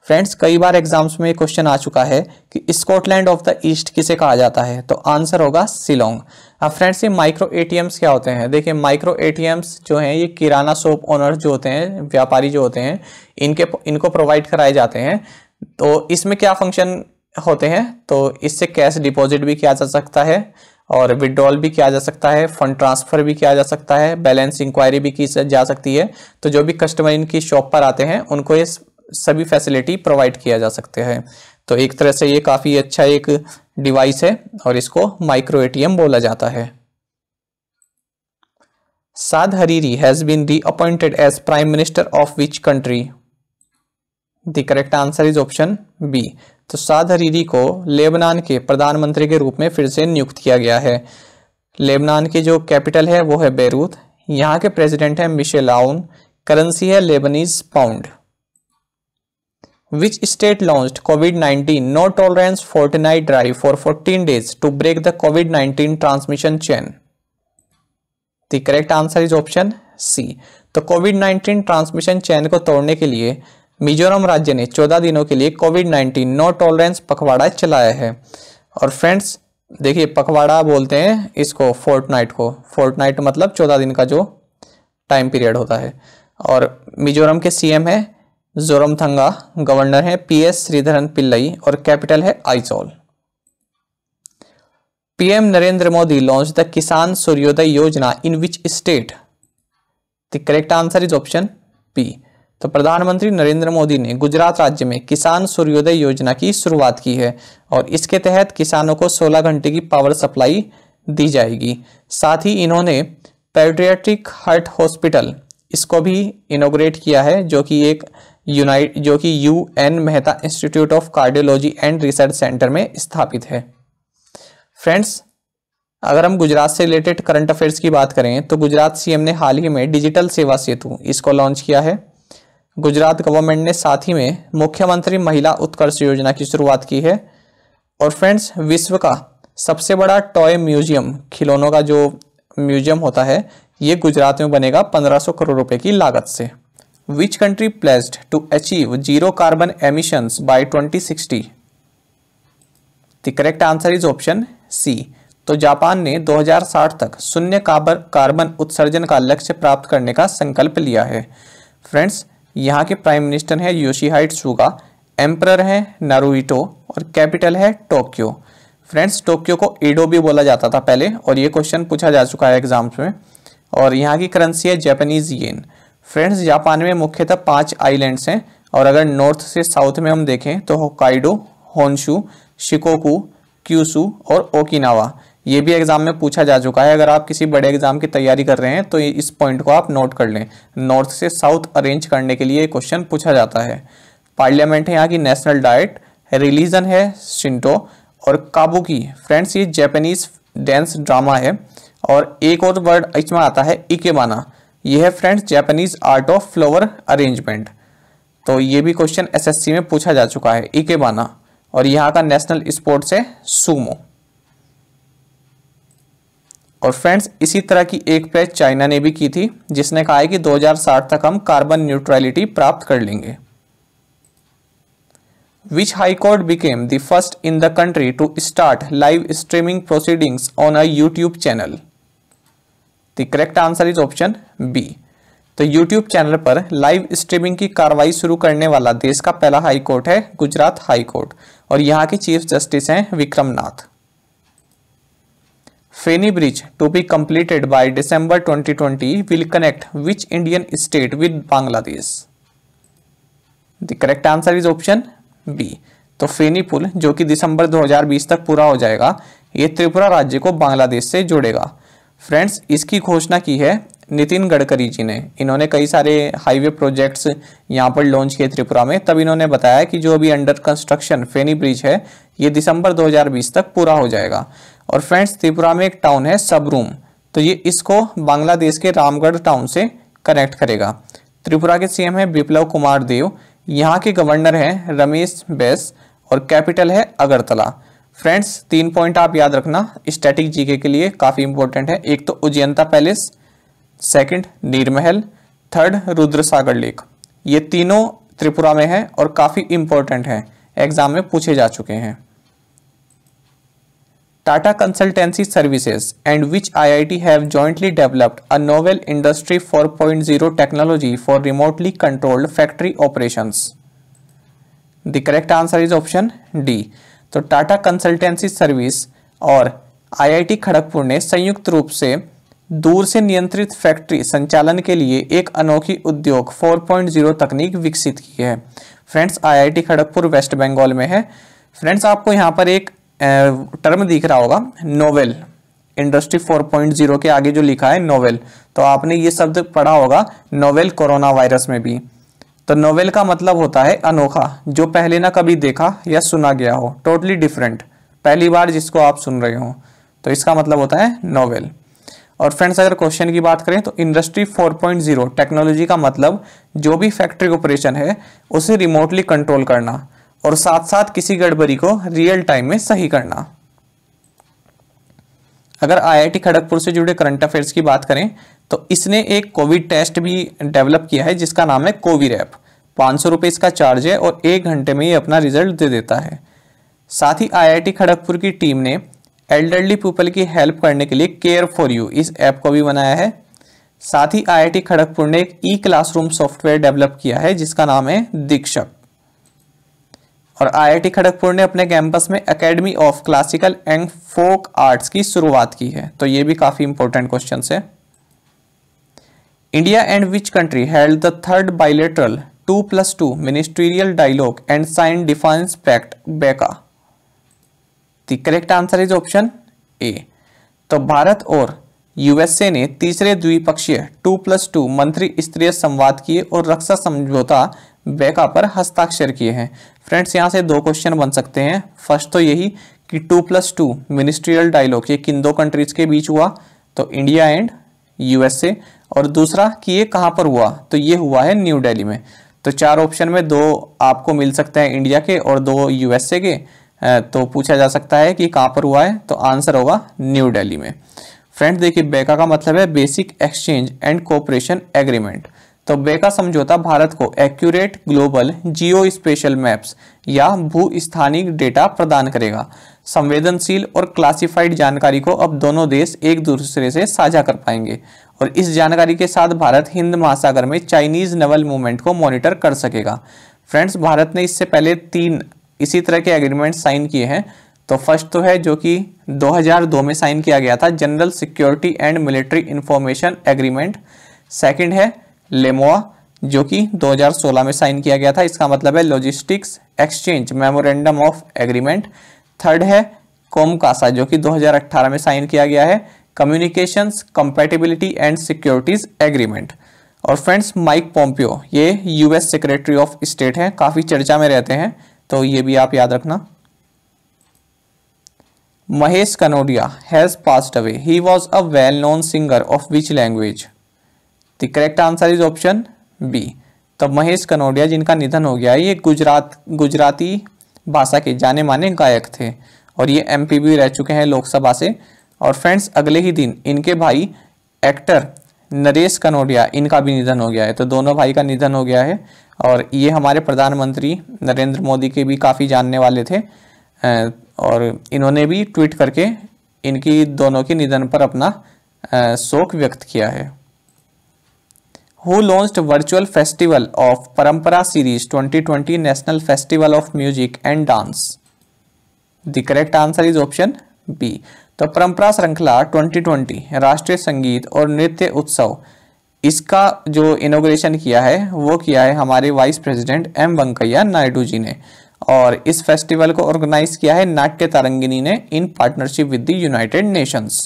फ्रेंड्स कई बार एग्जाम्स में क्वेश्चन आ चुका है कि स्कॉटलैंड ऑफ द ईस्ट किसे कहा जाता है तो आंसर होगा सिलोंग अब फ्रेंड्स ये माइक्रो एटीएम्स क्या होते हैं देखिए माइक्रो एटीएम्स जो हैं ये किराना शॉप ओनर जो होते हैं व्यापारी जो होते हैं इनके इनको प्रोवाइड कराए जाते हैं तो इसमें क्या फंक्शन होते हैं तो इससे कैश डिपॉजिट भी किया जा सकता है और विड्रॉल भी किया जा सकता है फंड ट्रांसफ़र भी किया जा सकता है बैलेंस इंक्वायरी भी की जा सकती है तो जो भी कस्टमर इनकी शॉप पर आते हैं उनको ये सभी फैसिलिटी प्रोवाइड किया जा सकते हैं तो एक तरह से ये काफ़ी अच्छा एक डिवाइस है और इसको माइक्रो एटीएम बोला जाता है Saad Hariri has been reappointed as prime minister of which country the correct answer is option B तो साद हरीरी को लेबनान के प्रधानमंत्री के रूप में फिर से नियुक्त किया गया है लेबनान की जो कैपिटल है वो है बैरूत यहाँ के प्रेसिडेंट है मिशेल आउन करेंसी है Lebanese pound which state launch Covid nineteen no tolerance night drive for fourteen days to break the Covid nineteen transmission chain the correct answer is option C तो Covid nineteen transmission चैन को तोड़ने के लिए मिजोरम राज्य ने 14 दिनों के लिए कोविड 19 नो टॉलरेंस पखवाड़ा चलाया है और फ्रेंड्स देखिए पखवाड़ा बोलते हैं इसको फोर्टनाइट को फोर्टनाइट मतलब 14 दिन का जो टाइम पीरियड होता है और मिजोरम के सीएम है जोरमथंगा गवर्नर है पी एस श्रीधरन पिल्लई और कैपिटल है Aizawl PM Narendra Modi launch the Kisan Suryodaya Yojana in which state the correct answer is option P तो प्रधानमंत्री नरेंद्र मोदी ने गुजरात राज्य में किसान सूर्योदय योजना की शुरुआत की है और इसके तहत किसानों को 16 घंटे की पावर सप्लाई दी जाएगी साथ ही इन्होंने पेड्रियाट्रिक हार्ट हॉस्पिटल इसको भी इनोग्रेट किया है जो कि एक यूनाइट जो कि U N Mehta institute of cardiology and research centre में स्थापित है फ्रेंड्स अगर हम गुजरात से रिलेटेड करंट अफेयर्स की बात करें तो गुजरात सीएम ने हाल ही में डिजिटल सेवा सेतु इसको लॉन्च किया है गुजरात गवर्नमेंट ने साथ ही में मुख्यमंत्री महिला उत्कर्ष योजना की शुरुआत की है और फ्रेंड्स विश्व का सबसे बड़ा टॉय म्यूजियम खिलौनों का जो म्यूजियम होता है ये गुजरात में बनेगा 1500 करोड़ रुपए की लागत से which country placed to achieve zero carbon emissions by 2060 the correct answer is option C तो जापान ने 2060 तक शून्य कार्बन उत्सर्जन का लक्ष्य प्राप्त करने का संकल्प लिया है फ्रेंड्स यहाँ के प्राइम मिनिस्टर हैं योशीहाइट सुगा एम्प्रर हैं नारोइटो और कैपिटल है टोक्यो फ्रेंड्स टोक्यो को एडो भी बोला जाता था पहले और ये क्वेश्चन पूछा जा चुका है एग्जाम्स में और यहाँ की करेंसी है जापानीज येन फ्रेंड्स जापान में मुख्यतः पांच आइलैंड्स हैं और अगर नॉर्थ से साउथ में हम देखें तो होकाइडो होनशू शिकोकू क्यूसू और ओकिनावा ये भी एग्जाम में पूछा जा चुका है अगर आप किसी बड़े एग्जाम की तैयारी कर रहे हैं तो इस पॉइंट को आप नोट कर लें नॉर्थ से साउथ अरेंज करने के लिए क्वेश्चन पूछा जाता है पार्लियामेंट है यहाँ की नेशनल डाइट रिलीजन है शिंटो और काबू की फ्रेंड्स ये जैपनीज डांस ड्रामा है और एक और वर्ड इसमें आता है इकेबाना ये है friends Japanese art of flower arrangement तो ये भी क्वेश्चन एसएससी में पूछा जा चुका है इकेबाना और यहाँ का नेशनल स्पोर्ट्स है सूमो और फ्रेंड्स इसी तरह की एक प्रेस चाइना ने भी की थी जिसने कहा है कि 2060 तक हम कार्बन न्यूट्रलिटी प्राप्त कर लेंगे which high court became the first in the country to start live streaming proceedings on a YouTube channel the correct answer is option B तो यूट्यूब चैनल पर लाइव स्ट्रीमिंग की कार्रवाई शुरू करने वाला देश का पहला हाईकोर्ट है गुजरात हाईकोर्ट और यहाँ के चीफ जस्टिस हैं Vikram Nath Feni bridge to be completed by December 2020 will connect which Indian state with Bangladesh the correct answer is option B तो फेनी पुल जो कि दिसंबर 2020 तक पूरा हो जाएगा ये त्रिपुरा राज्य को बांग्लादेश से जोड़ेगा फ्रेंड्स इसकी घोषणा की है नितिन गडकरी जी ने इन्होंने कई सारे हाईवे प्रोजेक्ट्स यहाँ पर लॉन्च किए त्रिपुरा में तब इन्होंने बताया कि जो अभी अंडर कंस्ट्रक्शन फेनी ब्रिज है ये दिसंबर 2020 तक पूरा हो जाएगा और फ्रेंड्स त्रिपुरा में एक टाउन है सबरूम तो ये इसको बांग्लादेश के रामगढ़ टाउन से कनेक्ट करेगा त्रिपुरा के सीएम है विप्लव कुमार देव यहाँ के गवर्नर हैं रमेश बैस और कैपिटल है अगरतला फ्रेंड्स तीन पॉइंट आप याद रखना स्टैटिक जीके के लिए काफ़ी इंपॉर्टेंट है एक तो Ujjayanta palace second Neermahal third Rudrasagar lake ये तीनों त्रिपुरा में है और काफ़ी इंपॉर्टेंट हैं एग्जाम में पूछे जा चुके हैं Tata Consultancy Services and which IIT have jointly developed a novel Industry 4.0 technology for remotely controlled factory operations? The correct answer is option D. तो टाटा कंसल्टेंसी सर्विस और आईआईटी खड़गपुर ने संयुक्त रूप से दूर से नियंत्रित फैक्ट्री संचालन के लिए एक अनोखी उद्योग 4.0 तकनीक विकसित की है फ्रेंड्स आईआईटी खड़गपुर वेस्ट बंगाल में है फ्रेंड्स आपको यहाँ पर एक टर्म दिख रहा होगा नोवेल इंडस्ट्री 4.0 के आगे जो लिखा है नोवेल तो आपने ये शब्द पढ़ा होगा नोवेल कोरोना वायरस में भी तो नोवेल का मतलब होता है अनोखा जो पहले ना कभी देखा या सुना गया हो टोटली डिफरेंट पहली बार जिसको आप सुन रहे हो तो इसका मतलब होता है नोवेल और फ्रेंड्स अगर क्वेश्चन की बात करें तो इंडस्ट्री 4.0 टेक्नोलॉजी का मतलब जो भी फैक्ट्री ऑपरेशन है उसे रिमोटली कंट्रोल करना और साथ साथ किसी गड़बड़ी को रियल टाइम में सही करना अगर आईआईटी खड़गपुर से जुड़े करंट अफेयर्स की बात करें तो इसने एक कोविड टेस्ट भी डेवलप किया है जिसका नाम है ऐप पाँच सौ इसका चार्ज है और एक घंटे में ये अपना रिजल्ट दे देता है साथ ही आईआईटी खड़गपुर की टीम ने एल्डरली पीपल की हेल्प करने के लिए केयर फॉर यू इस ऐप को भी बनाया है साथ ही आई खड़गपुर ने एक ई क्लासरूम सॉफ्टवेयर डेवलप किया है जिसका नाम है दीक्षक और आईआईटी खड़गपुर ने अपने कैंपस में academy of classical and folk arts की शुरुआत की है तो ये भी काफ़ी इंपॉर्टेंट क्वेश्चन है India and which country held the third bilateral two plus two ministerial dialogue and sign defence pact BECA correct answer is option A तो भारत और यूएसए ने तीसरे द्विपक्षीय टू प्लस टू मंत्री स्तरीय संवाद किए और रक्षा समझौता बैका पर हस्ताक्षर किए हैं फ्रेंड्स यहाँ से दो क्वेश्चन बन सकते हैं फर्स्ट तो यही कि two plus two ministerial dialogue ये किन दो कंट्रीज़ के बीच हुआ तो इंडिया एंड यूएसए और दूसरा कि ये कहाँ पर हुआ तो ये हुआ है न्यू डेली में तो चार ऑप्शन में दो आपको मिल सकते हैं इंडिया के और दो यूएसए के तो पूछा जा सकता है कि कहाँ पर हुआ है तो आंसर होगा न्यू डेली में फ्रेंड्स देखिए बेका का मतलब है basic exchange and cooperation agreement तो का समझौता भारत को accurate global geospatial maps या स्थानिक डेटा प्रदान करेगा संवेदनशील और क्लासिफाइड जानकारी को अब दोनों देश एक दूसरे से साझा कर पाएंगे और इस जानकारी के साथ भारत हिंद महासागर में चाइनीज नवल मूवमेंट को मॉनिटर कर सकेगा फ्रेंड्स भारत ने इससे पहले तीन इसी तरह के एग्रीमेंट साइन किए हैं तो फर्स्ट तो है जो कि 2002 में साइन किया गया था general security and military information agreement second है लेमोआ जो कि 2016 में साइन किया गया था इसका मतलब है logistics exchange memorandum of agreement third है कोमकासा जो कि 2018 में साइन किया गया है communications compatibility and securities agreement और फ्रेंड्स माइक पोम्पियो ये यूएस सेक्रेटरी ऑफ स्टेट हैं काफ़ी चर्चा में रहते हैं तो ये भी आप याद रखना Mahesh Kanodia has passed away he was a well known singer of which language the correct answer is option B तो महेश कनौडिया जिनका निधन हो गया ये गुजरात गुजराती भाषा के जाने माने गायक थे और ये एम भी रह चुके हैं लोकसभा से और फ्रेंड्स अगले ही दिन इनके भाई एक्टर नरेश कनौडिया इनका भी निधन हो गया है तो दोनों भाई का निधन हो गया है और ये हमारे प्रधानमंत्री नरेंद्र मोदी के भी काफ़ी जानने वाले थे और इन्होंने भी ट्वीट करके इनकी दोनों के निधन पर अपना शोक व्यक्त किया है who launched virtual festival of Parampara series 2020 national festival of music and dance the correct answer is option B तो परंपरा श्रृंखला 2020 राष्ट्रीय संगीत और नृत्य उत्सव इसका जो इनोग्रेशन किया है वो किया है हमारे vice president M Venkaiah Naidu ji ने और इस फेस्टिवल को ऑर्गेनाइज किया है नाट्य तारंगिनी ने in partnership with the United Nations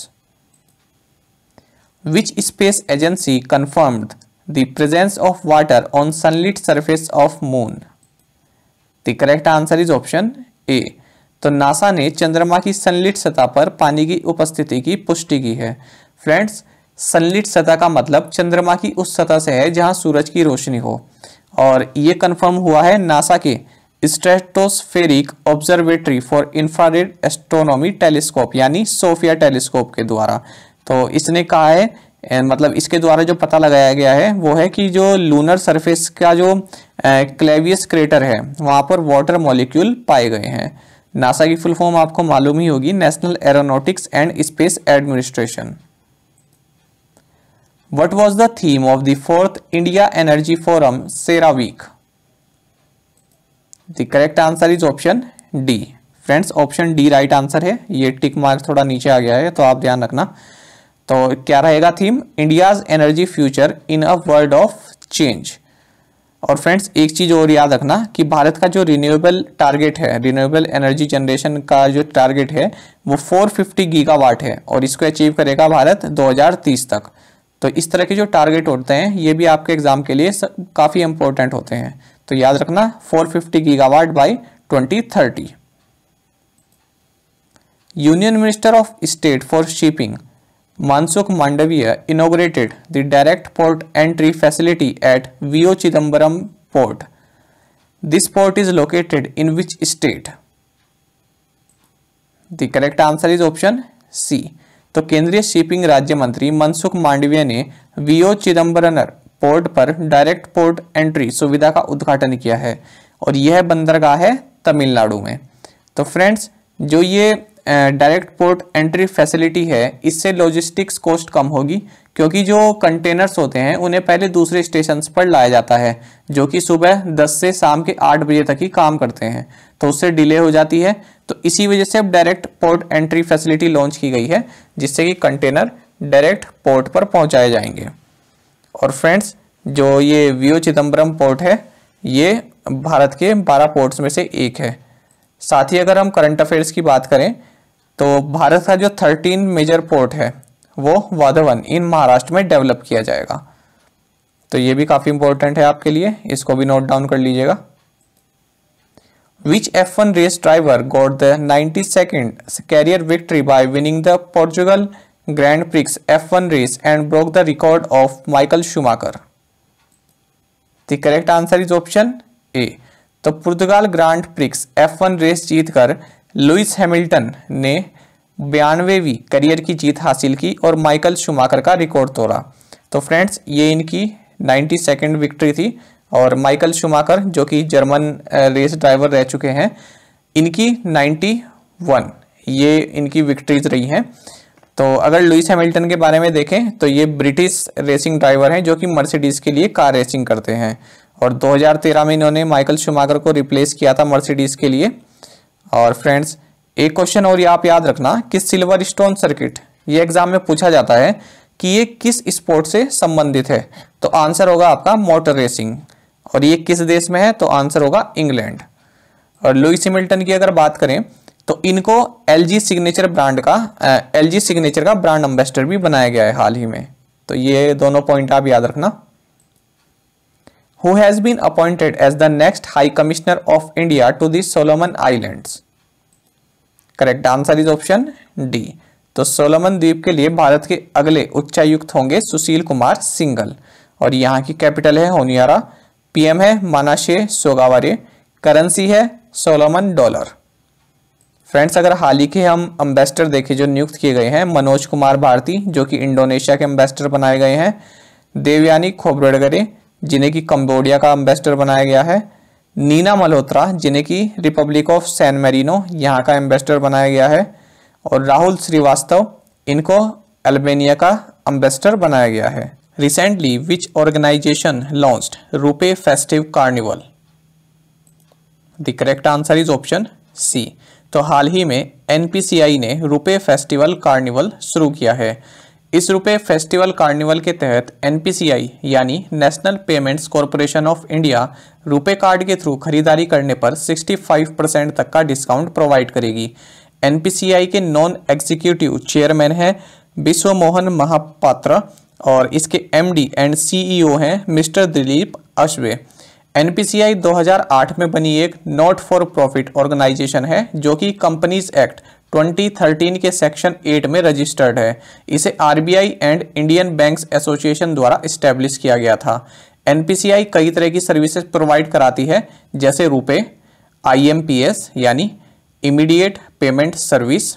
which space agency confirmed the presence of water on sunlit surface of moon the correct answer is option a तो नासा ने चंद्रमा की सनलिट सतह पर पानी की उपस्थिति की पुष्टि की है फ्रेंड्स सनलिट सतह का मतलब चंद्रमा की उस सतह से है जहां सूरज की रोशनी हो और ये कंफर्म हुआ है नासा के stratospheric observatory for infrared astronomy telescope यानी सोफिया टेलीस्कोप के द्वारा तो इसने कहा है एंड मतलब इसके द्वारा जो पता लगाया गया है वो है कि जो लूनर सरफेस का जो क्लेवियस क्रेटर है वहाँ पर वाटर मॉलिक्यूल पाए गए हैं नासा की फुल फॉर्म आपको मालूम ही होगी national aeronautics and space administration what was the theme of the fourth India energy forum CERA week the correct answer is option D friends option D right answer है ये tick mark थोड़ा नीचे आ गया है तो आप ध्यान रखना तो क्या रहेगा theme India's energy future in a world of change और फ्रेंड्स एक चीज़ और याद रखना कि भारत का जो रिन्यूएबल टारगेट है रिन्यूएबल एनर्जी जनरेशन का जो टारगेट है वो 450 गीगावाट है और इसको अचीव करेगा भारत 2030 तक तो इस तरह के जो टारगेट होते हैं ये भी आपके एग्जाम के लिए काफ़ी इंपॉर्टेंट होते हैं तो याद रखना 450 gigawatt by 2030 union minister of state for shipping Mansukh Mandaviya inaugurated the direct port entry facility at V O Chidambaram port this port is located in which state the correct answer is option C तो केंद्रीय shipping राज्य मंत्री मनसुख मांडविया ने V O Chidambaranar port पर direct port entry सुविधा का उद्घाटन किया है और यह बंदरगाह है तमिलनाडु में तो फ्रेंड्स जो ये डायरेक्ट पोर्ट एंट्री फैसिलिटी है इससे लॉजिस्टिक्स कॉस्ट कम होगी क्योंकि जो कंटेनर्स होते हैं उन्हें पहले दूसरे स्टेशन पर लाया जाता है जो कि सुबह 10 से शाम के 8 बजे तक ही काम करते हैं तो उससे डिले हो जाती है तो इसी वजह से अब direct port entry facility launch की गई है जिससे कि कंटेनर डायरेक्ट पोर्ट पर पहुंचाए जाएंगे और फ्रेंड्स जो ये वीओ चिदम्बरम पोर्ट है ये भारत के बारह पोर्ट्स में से एक है साथ ही अगर हम करंट अफेयर्स की बात करें तो भारत का जो थर्टीन मेजर पोर्ट है वो वाधवन इन महाराष्ट्र में डेवलप किया जाएगा तो ये भी काफी इंपॉर्टेंट है आपके लिए इसको भी नोट डाउन कर लीजिएगा which F one race driver got the ninety second career victory by winning the Portugal grand prix F one race and broke the record of Michael Schumacher the correct answer is option A तो पुर्तगाल grand prix F one race जीतकर Lewis Hamilton ने बयानवेवीं career की जीत हासिल की और Michael शुमाकर का रिकॉर्ड तोड़ा तो फ्रेंड्स ये इनकी नाइन्टी सेकेंड विक्ट्री थी और माइकल शुमाकर जो कि जर्मन रेस ड्राइवर रह चुके हैं इनकी 91 ये इनकी विक्ट्रीज रही हैं तो अगर लुइस हैमिल्टन के बारे में देखें तो ये ब्रिटिश रेसिंग ड्राइवर हैं जो कि मर्सिडीज़ के लिए कार रेसिंग करते हैं और 2013 में इन्होंने माइकल शुमाकर को रिप्लेस किया था मर्सिडीज़ के लिए और फ्रेंड्स एक क्वेश्चन और ये आप याद रखना कि सिल्वर स्टोन सर्किट ये एग्जाम में पूछा जाता है कि ये किस स्पोर्ट से संबंधित है तो आंसर होगा आपका मोटर रेसिंग और ये किस देश में है तो आंसर होगा इंग्लैंड और लुइस मिल्टन की अगर बात करें तो इनको एल सिग्नेचर ब्रांड का एल सिग्नेचर का ब्रांड एम्बेसडर भी बनाया गया है हाल ही में तो ये दोनों पॉइंट आप याद रखना who has been appointed as the next High Commissioner of India to the Solomon Islands? Correct answer is option D तो सोलोमन द्वीप के लिए भारत के अगले उच्चायुक्त होंगे सुशील कुमार सिंगल और यहाँ की कैपिटल है होनियारा पीएम है मानाशे सोगावारे करेंसी है सोलोमन डॉलर फ्रेंड्स अगर हाल ही के हम एम्बेसडर देखें जो नियुक्त किए गए हैं मनोज कुमार भारती जो कि इंडोनेशिया के अम्बेसडर बनाए गए हैं देवयानी खोबरेडगरे जिन्हें कि कंबोडिया का एम्बेसडर बनाया गया है नीना मल्होत्रा जिन्हें कि रिपब्लिक ऑफ सैन मेरिनो यहाँ का एम्बेसडर बनाया गया है और राहुल श्रीवास्तव इनको अल्बेनिया का एम्बेसडर बनाया गया है recently which organisation launched RuPay festive carnival the correct answer is option C तो हाल ही में एनपीसीआई ने रुपे फेस्टिवल कार्निवल शुरू किया है इस रुपये फेस्टिवल कार्निवल के तहत एन यानी national payments corporation of India RuPay card के थ्रू खरीदारी करने पर 65 परसेंट तक का डिस्काउंट प्रोवाइड करेगी एन के नॉन एग्जीक्यूटिव चेयरमैन हैं विश्व मोहन महापात्र और इसके एमडी एंड सीईओ हैं मिस्टर दिलीप अश्वे एन 2008 में बनी एक नॉट फॉर प्रॉफिट ऑर्गेनाइजेशन है जो कि कंपनीज एक्ट 2013 के सेक्शन 8 में रजिस्टर्ड है इसे RBI and Indian banks association द्वारा इस्टेब्लिश किया गया था एनपीसीआई कई तरह की सर्विसेज प्रोवाइड कराती है जैसे रुपए आईएमपीएस यानी इमीडिएट पेमेंट सर्विस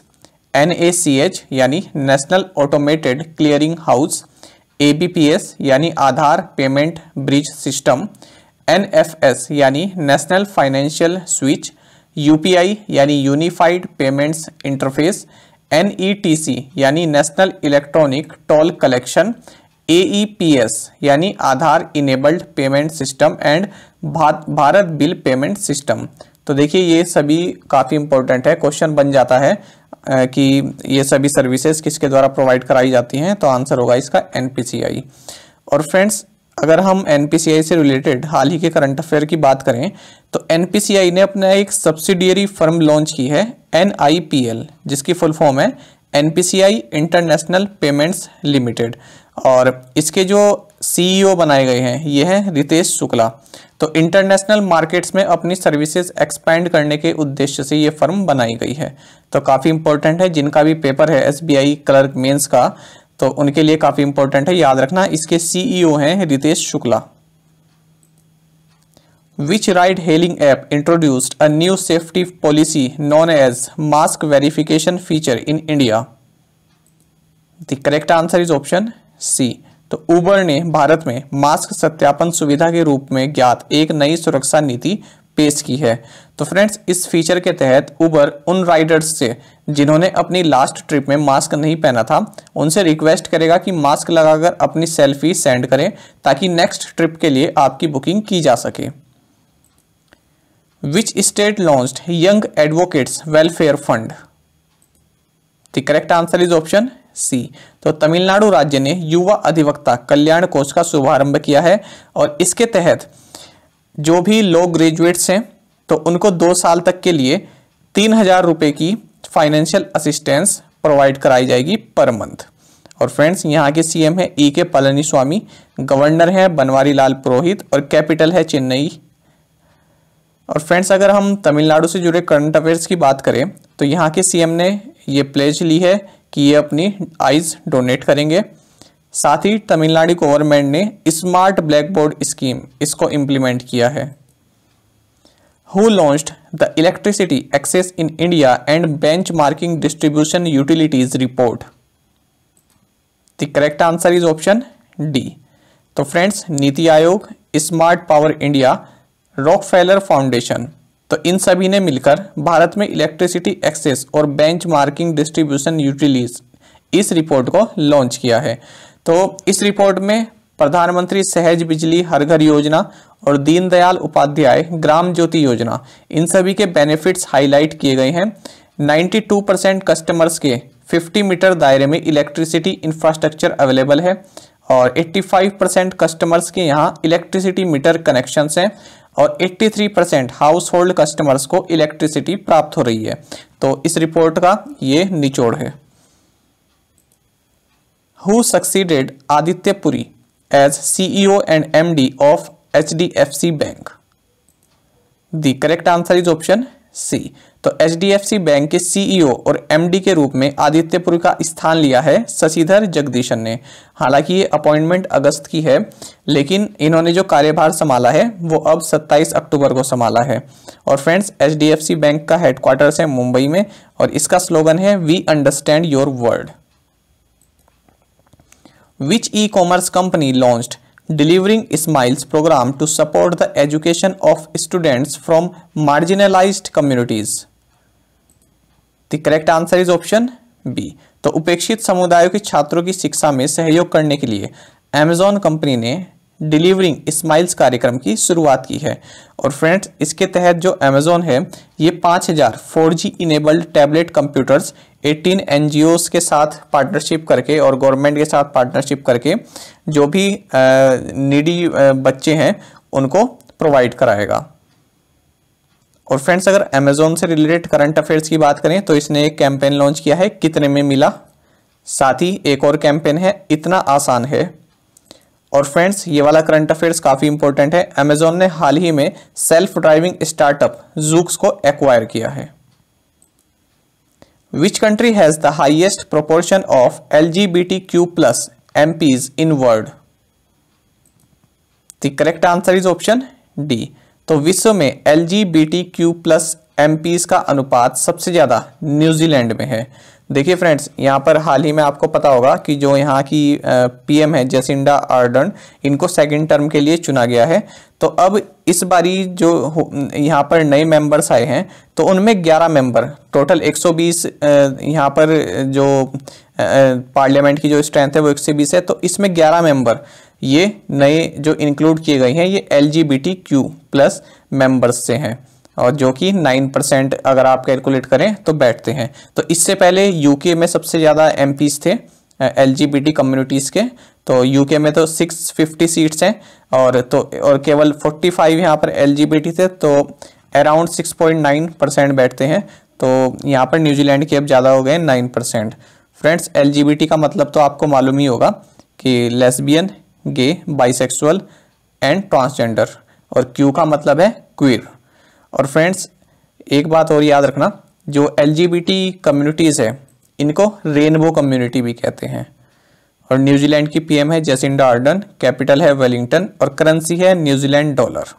एनएसीएच यानी national automated clearing house ABPS यानी Aadhaar payment bridge system NFS यानी नेशनल फाइनेंशियल स्विच यूपीआई यानी यूनिफाइड पेमेंट्स इंटरफेस एनईटीसी यानी national electronic toll collection AEPS यानी Aadhaar enabled payment system and Bharat bill payment system तो देखिए ये सभी काफ़ी इंपॉर्टेंट है क्वेश्चन बन जाता है कि ये सभी सर्विसेज किसके द्वारा प्रोवाइड कराई जाती हैं तो आंसर होगा इसका एन और फ्रेंड्स अगर हम एन से रिलेटेड हाल ही के करंट अफेयर की बात करें तो एन ने अपना एक सब्सिडियरी फर्म लॉन्च की है एन जिसकी फुल फॉर्म है एन इंटरनेशनल पेमेंट्स लिमिटेड और इसके जो सीईओ e बनाए गए हैं ये हैं रितेश शुक्ला तो इंटरनेशनल मार्केट्स में अपनी सर्विसेज एक्सपैंड करने के उद्देश्य से ये फर्म बनाई गई है तो काफ़ी इंपॉर्टेंट है जिनका भी पेपर है एसबीआई क्लर्क मेंस का तो उनके लिए काफ़ी इंपॉर्टेंट है याद रखना इसके सीईओ e हैं Ritesh Shukla which ride hailing app introduced a new safety policy known as mask verification feature in India the correct answer is option C तो उबर ने भारत में मास्क सत्यापन सुविधा के रूप में ज्ञात एक नई सुरक्षा नीति पेश की है तो फ्रेंड्स इस फीचर के तहत उबर उन राइडर्स से जिन्होंने अपनी लास्ट ट्रिप में मास्क नहीं पहना था उनसे रिक्वेस्ट करेगा कि मास्क लगाकर अपनी सेल्फी सेंड करें ताकि नेक्स्ट ट्रिप के लिए आपकी बुकिंग की जा सके which state launch young advocates welfare fund the correct answer is option C तो तमिलनाडु राज्य ने युवा अधिवक्ता कल्याण कोष का शुभारंभ किया है और इसके तहत जो भी लो ग्रेजुएट्स हैं तो उनको दो साल तक के लिए तीन हज़ार रुपये की फाइनेंशियल असिस्टेंस प्रोवाइड कराई जाएगी पर मंथ और फ्रेंड्स यहाँ के सीएम e है ई के पलनी स्वामी गवर्नर है बनवारी लाल पुरोहित और कैपिटल है चेन्नई और फ्रेंड्स अगर हम तमिलनाडु से जुड़े करंट अफेयर्स की बात करें तो यहाँ के सीएम ने ये प्लेज ली है कि ये अपनी आइज़ डोनेट करेंगे साथ ही तमिलनाडु गवर्नमेंट ने स्मार्ट ब्लैक बोर्ड स्कीम इसको इम्प्लीमेंट किया है who launched the electricity access in India and benchmarking distribution utilities report the correct answer is option D तो friends NITI Aayog smart power India Rock Foundation तो इन सभी ने मिलकर भारत में इलेक्ट्रिसिटी एक्सेस और बेंच मार्किंग डिस्ट्रीब्यूशन यूटिलिटीज इस report को लॉन्च किया है तो इस रिपोर्ट में प्रधानमंत्री सहज बिजली हर घर योजना और दीनदयाल उपाध्याय ग्राम ज्योति योजना इन सभी के बेनिफिट्स हाईलाइट किए गए हैं 92 परसेंट कस्टमर्स के 50 मीटर दायरे में इलेक्ट्रिसिटी इंफ्रास्ट्रक्चर अवेलेबल है और 85 परसेंट कस्टमर्स के यहाँ इलेक्ट्रिसिटी मीटर कनेक्शंस हैं और 83 परसेंट हाउस होल्ड कस्टमर्स को इलेक्ट्रिसिटी प्राप्त हो रही है तो इस रिपोर्ट का ये निचोड़ है who succeeded and M D of H D F C bank the correct answer is option C तो एच बैंक के सीईओ e और एमडी के रूप में आदित्यपुरी का स्थान लिया है शशिधर जगदीशन ने हालांकि ये अपॉइंटमेंट अगस्त की है लेकिन इन्होंने जो कार्यभार संभाला है वो अब 27 अक्टूबर को संभाला है और फ्रेंड्स एच बैंक का हेडक्वार्टर्स है मुंबई में और इसका स्लोगन है we understand your world which e-commerce company launched delivering smiles program to support the education of students from marginalized communities the correct answer is option b तो उपेक्षित समुदायों के छात्रों की शिक्षा में सहयोग करने के लिए अमेजॉन कंपनी ने डिलीवरिंग स्माइल्स कार्यक्रम की शुरुआत की है और फ्रेंड्स इसके तहत जो अमेजोन है ये 5000 हज़ार four G enabled tablet computers 18 N के साथ पार्टनरशिप करके और गवर्नमेंट के साथ पार्टनरशिप करके जो भी नीडी बच्चे हैं उनको प्रोवाइड कराएगा और फ्रेंड्स अगर अमेजोन से रिलेटेड करंट अफेयर्स की बात करें तो इसने एक कैंपेन लॉन्च किया है कितने में मिला साथ ही एक और कैंपेन है इतना आसान है और फ्रेंड्स ये वाला करंट अफेयर्स काफ़ी इंपॉर्टेंट है अमेजोन ने हाल ही में सेल्फ ड्राइविंग स्टार्टअप जूक्स को एक्वायर किया है which country has the highest proportion of L G B T Q plus M Ps in world the correct answer is option D तो विश्व में L G B T Q plus M Ps का अनुपात सबसे ज़्यादा New Zealand में है देखिए फ्रेंड्स यहाँ पर हाल ही में आपको पता होगा कि जो यहाँ की पीएम है जेसिंडा आर्डन इनको सेकंड टर्म के लिए चुना गया है तो अब इस बारी जो यहाँ पर नए मेंबर्स आए हैं तो उनमें 11 मेंबर टोटल 120 यहाँ पर जो पार्लियामेंट की जो स्ट्रेंथ है वो 120 है तो इसमें 11 मेंबर ये नए जो इंक्लूड किए गए हैं ये एल प्लस मेम्बर्स से हैं और जो कि नाइन परसेंट अगर आप कैलकुलेट करें तो बैठते हैं तो इससे पहले यूके में सबसे ज़्यादा एम थे एल कम्युनिटीज़ के तो यूके में तो 650 सीट्स हैं और तो और केवल 45 फाइव यहाँ पर एल थे तो अराउंड 6.9 परसेंट बैठते हैं तो यहाँ पर न्यूजीलैंड के अब ज़्यादा हो गए 9 परसेंट फ्रेंड्स एल का मतलब तो आपको मालूम ही होगा कि lesbian gay bisexual and transgender और क्यू का मतलब है क्वीर और फ्रेंड्स एक बात और याद रखना जो एल कम्युनिटीज़ है इनको रेनबो कम्युनिटी भी कहते हैं और न्यूजीलैंड की पीएम है जैसिंडा आर्डन कैपिटल है वेलिंगटन और करेंसी है न्यूजीलैंड डॉलर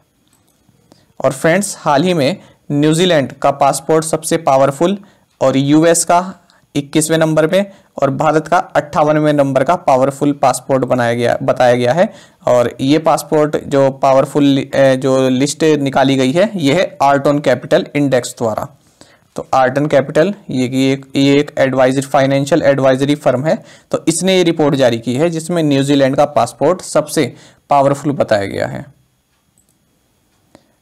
और फ्रेंड्स हाल ही में न्यूजीलैंड का पासपोर्ट सबसे पावरफुल और यूएस का इक्कीसवें नंबर पे और भारत का अट्ठावनवें नंबर का पावरफुल पासपोर्ट बनाया गया बताया गया है और ये पासपोर्ट जो पावरफुल जो लिस्ट निकाली गई है ये है आर्ट ऑन कैपिटल इंडेक्स द्वारा तो आर्ट एंड कैपिटल ये कि एक ये एक एडवाइजरी फाइनेंशियल एडवाइजरी फर्म है तो इसने ये रिपोर्ट जारी की है जिसमें न्यूजीलैंड का पासपोर्ट सबसे पावरफुल बताया गया है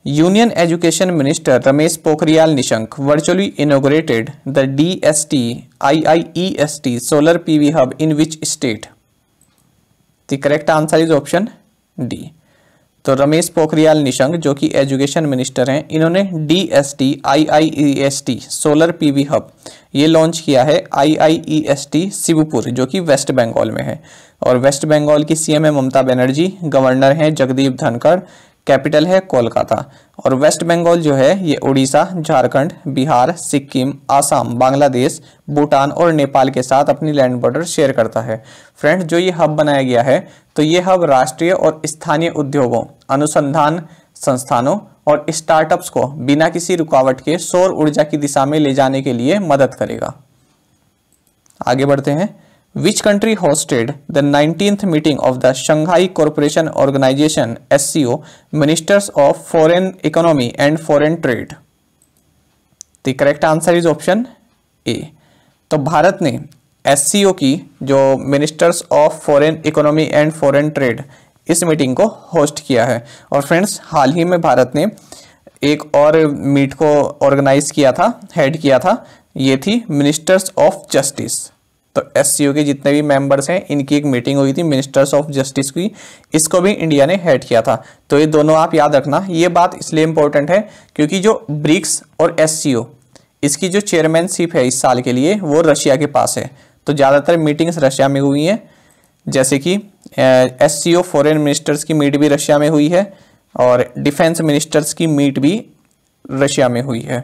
union education minister Ramesh Pokhriyal Nishank virtually inaugurated the D S T I I E S T solar P V hub in which state the correct answer is option D तो रमेश पोखरियाल निशंक जो कि एजुकेशन मिनिस्टर हैं इन्होंने D S T I I E S T solar P V hub ये launch किया है I I E S T Shibpur जो कि वेस्ट बंगाल में है और वेस्ट बंगाल की सीएम है ममता बनर्जी गवर्नर हैं जगदीप धनखड़ कैपिटल है कोलकाता और वेस्ट बंगाल जो है ये उड़ीसा झारखंड बिहार सिक्किम आसाम बांग्लादेश भूटान और नेपाल के साथ अपनी लैंड बॉर्डर शेयर करता है फ्रेंड जो ये हब बनाया गया है तो ये हब राष्ट्रीय और स्थानीय उद्योगों अनुसंधान संस्थानों और स्टार्टअप्स को बिना किसी रुकावट के सौर ऊर्जा की दिशा में ले जाने के लिए मदद करेगा आगे बढ़ते हैं Which country hosted the 19th meeting of the Shanghai Cooperation Organization SCO Ministers of Foreign Economy and Foreign Trade? The correct answer is option A. तो भारत ने एस की जो ministers of foreign economy and foreign trade इस meeting को host किया है और friends हाल ही में भारत ने एक और मीट को ऑर्गेनाइज किया था हेड किया था ये थी मिनिस्टर्स ऑफ जस्टिस तो एस के जितने भी मेंबर्स हैं इनकी एक मीटिंग हुई थी मिनिस्टर्स ऑफ जस्टिस की इसको भी इंडिया ने हेड किया था तो ये दोनों आप याद रखना ये बात इसलिए इंपॉर्टेंट है क्योंकि जो ब्रिक्स और एस इसकी जो चेयरमैनशिप है इस साल के लिए वो रशिया के पास है तो ज़्यादातर मीटिंग्स रशिया में हुई हैं जैसे कि S C O foreign ministers की मीट भी रशिया में हुई है और डिफेंस मिनिस्टर्स की मीट भी रशिया में हुई है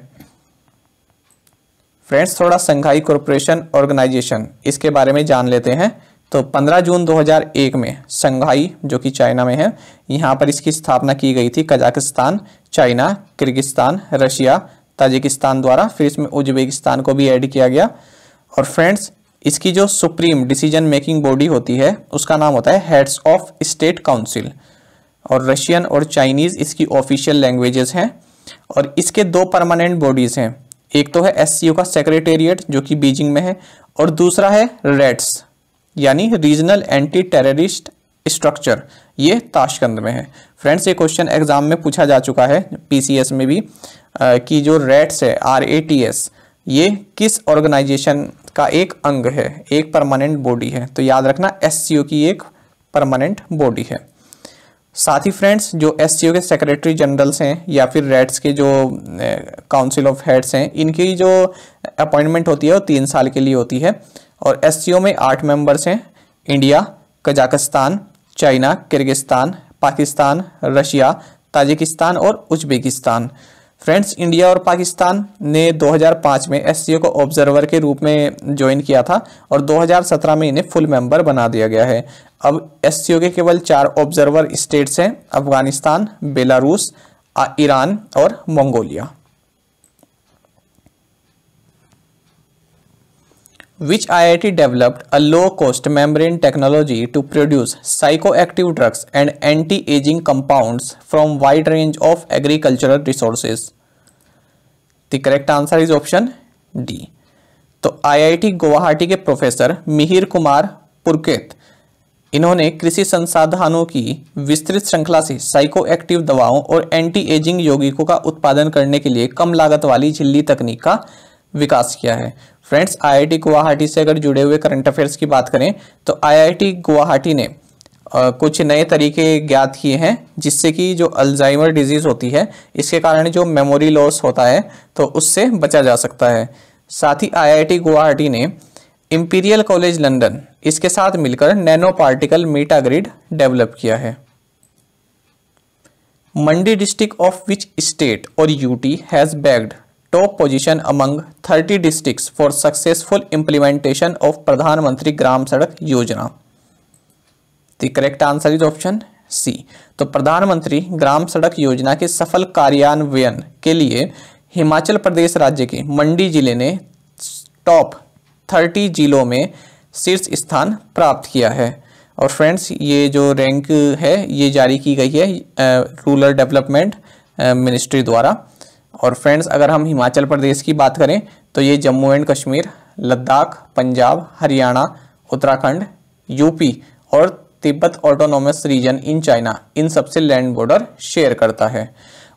फ्रेंड्स थोड़ा संघाई कॉरपोरेशन ऑर्गेनाइजेशन इसके बारे में जान लेते हैं तो 15 जून 2001 में संघाई जो कि चाइना में है यहाँ पर इसकी स्थापना की गई थी Kazakhstan China Kyrgyzstan Russia Tajikistan द्वारा फिर इसमें उज्बेकिस्तान को भी ऐड किया गया और फ्रेंड्स इसकी जो सुप्रीम डिसीजन मेकिंग बॉडी होती है उसका नाम होता है हेड्स ऑफ स्टेट काउंसिल और रशियन और चाइनीज़ इसकी ऑफिशियल लैंग्वेजेस हैं और इसके दो परमानेंट बॉडीज़ हैं एक तो है एस का सेक्रेटेरिएट जो कि बीजिंग में है और दूसरा है रेड्स यानी रीजनल एंटी टेररिस्ट स्ट्रक्चर ये ताशकंद में है फ्रेंड्स ये क्वेश्चन एग्जाम में पूछा जा चुका है पीसीएस में भी आ, कि जो रेट्स है आर ए टी एस ये किस ऑर्गेनाइजेशन का एक अंग है एक परमानेंट बॉडी है तो याद रखना एस की एक परमानेंट बॉडी है साथ ही फ्रेंड्स जो एस के सेक्रेटरी जनरल्स हैं या फिर रेड्स के जो काउंसिल ऑफ हेड्स हैं इनकी जो अपॉइंटमेंट होती है वो तीन साल के लिए होती है और एस में आठ मेंबर्स हैं India Kazakhstan China Kyrgyzstan Pakistan Russia Tajikistan और उज्बेकिस्तान फ्रेंड्स इंडिया और पाकिस्तान ने 2005 में एस को ऑब्जर्वर के रूप में ज्वाइन किया था और 2017 में इन्हें फुल मेंबर बना दिया गया है अब एस के केवल चार ऑब्जर्वर स्टेट्स हैं अफगानिस्तान बेलारूस ईरान और Mongolia which I I T developed a low cost membrane technology to produce psychoactive drugs and anti ageing compound from wide range of agricultural resources the correct answer is option D तो I I T Guwahati के professor Mihir Kumar पुरकेत इन्होंने कृषि संसाधनों की विस्तृत श्रृंखला से psycho active दवाओं और एंटी एजिंग यौगिकों का उत्पादन करने के लिए कम लागत वाली झिल्ली तकनीक का विकास किया है फ्रेंड्स आईआईटी गुवाहाटी से अगर जुड़े हुए करंट अफेयर्स की बात करें तो आईआईटी गुवाहाटी ने आ, कुछ नए तरीके ज्ञात किए हैं जिससे कि जो अल्जाइमर डिजीज़ होती है इसके कारण जो मेमोरी लॉस होता है तो उससे बचा जा सकता है साथ ही आई गुवाहाटी ने इम्पीरियल कॉलेज लंदन इसके साथ मिलकर nanoparticle meta grid develop किया है Mandi district of which state और UT has bagged top position among 30 districts for successful implementation of Pradhanmantri Gram Sadak Yojana the correct answer is option C तो प्रधानमंत्री ग्राम सड़क योजना के सफल कार्यान्वयन के लिए हिमाचल प्रदेश राज्य के मंडी जिले ने टॉप थर्टी जिलों में शीर्ष स्थान प्राप्त किया है और फ्रेंड्स ये जो रैंक है ये जारी की गई है रूरल डेवलपमेंट मिनिस्ट्री द्वारा और फ्रेंड्स अगर हम हिमाचल प्रदेश की बात करें तो ये जम्मू एंड कश्मीर लद्दाख पंजाब हरियाणा उत्तराखंड यूपी और Tibet autonomous region in China इन सबसे लैंड बॉर्डर शेयर करता है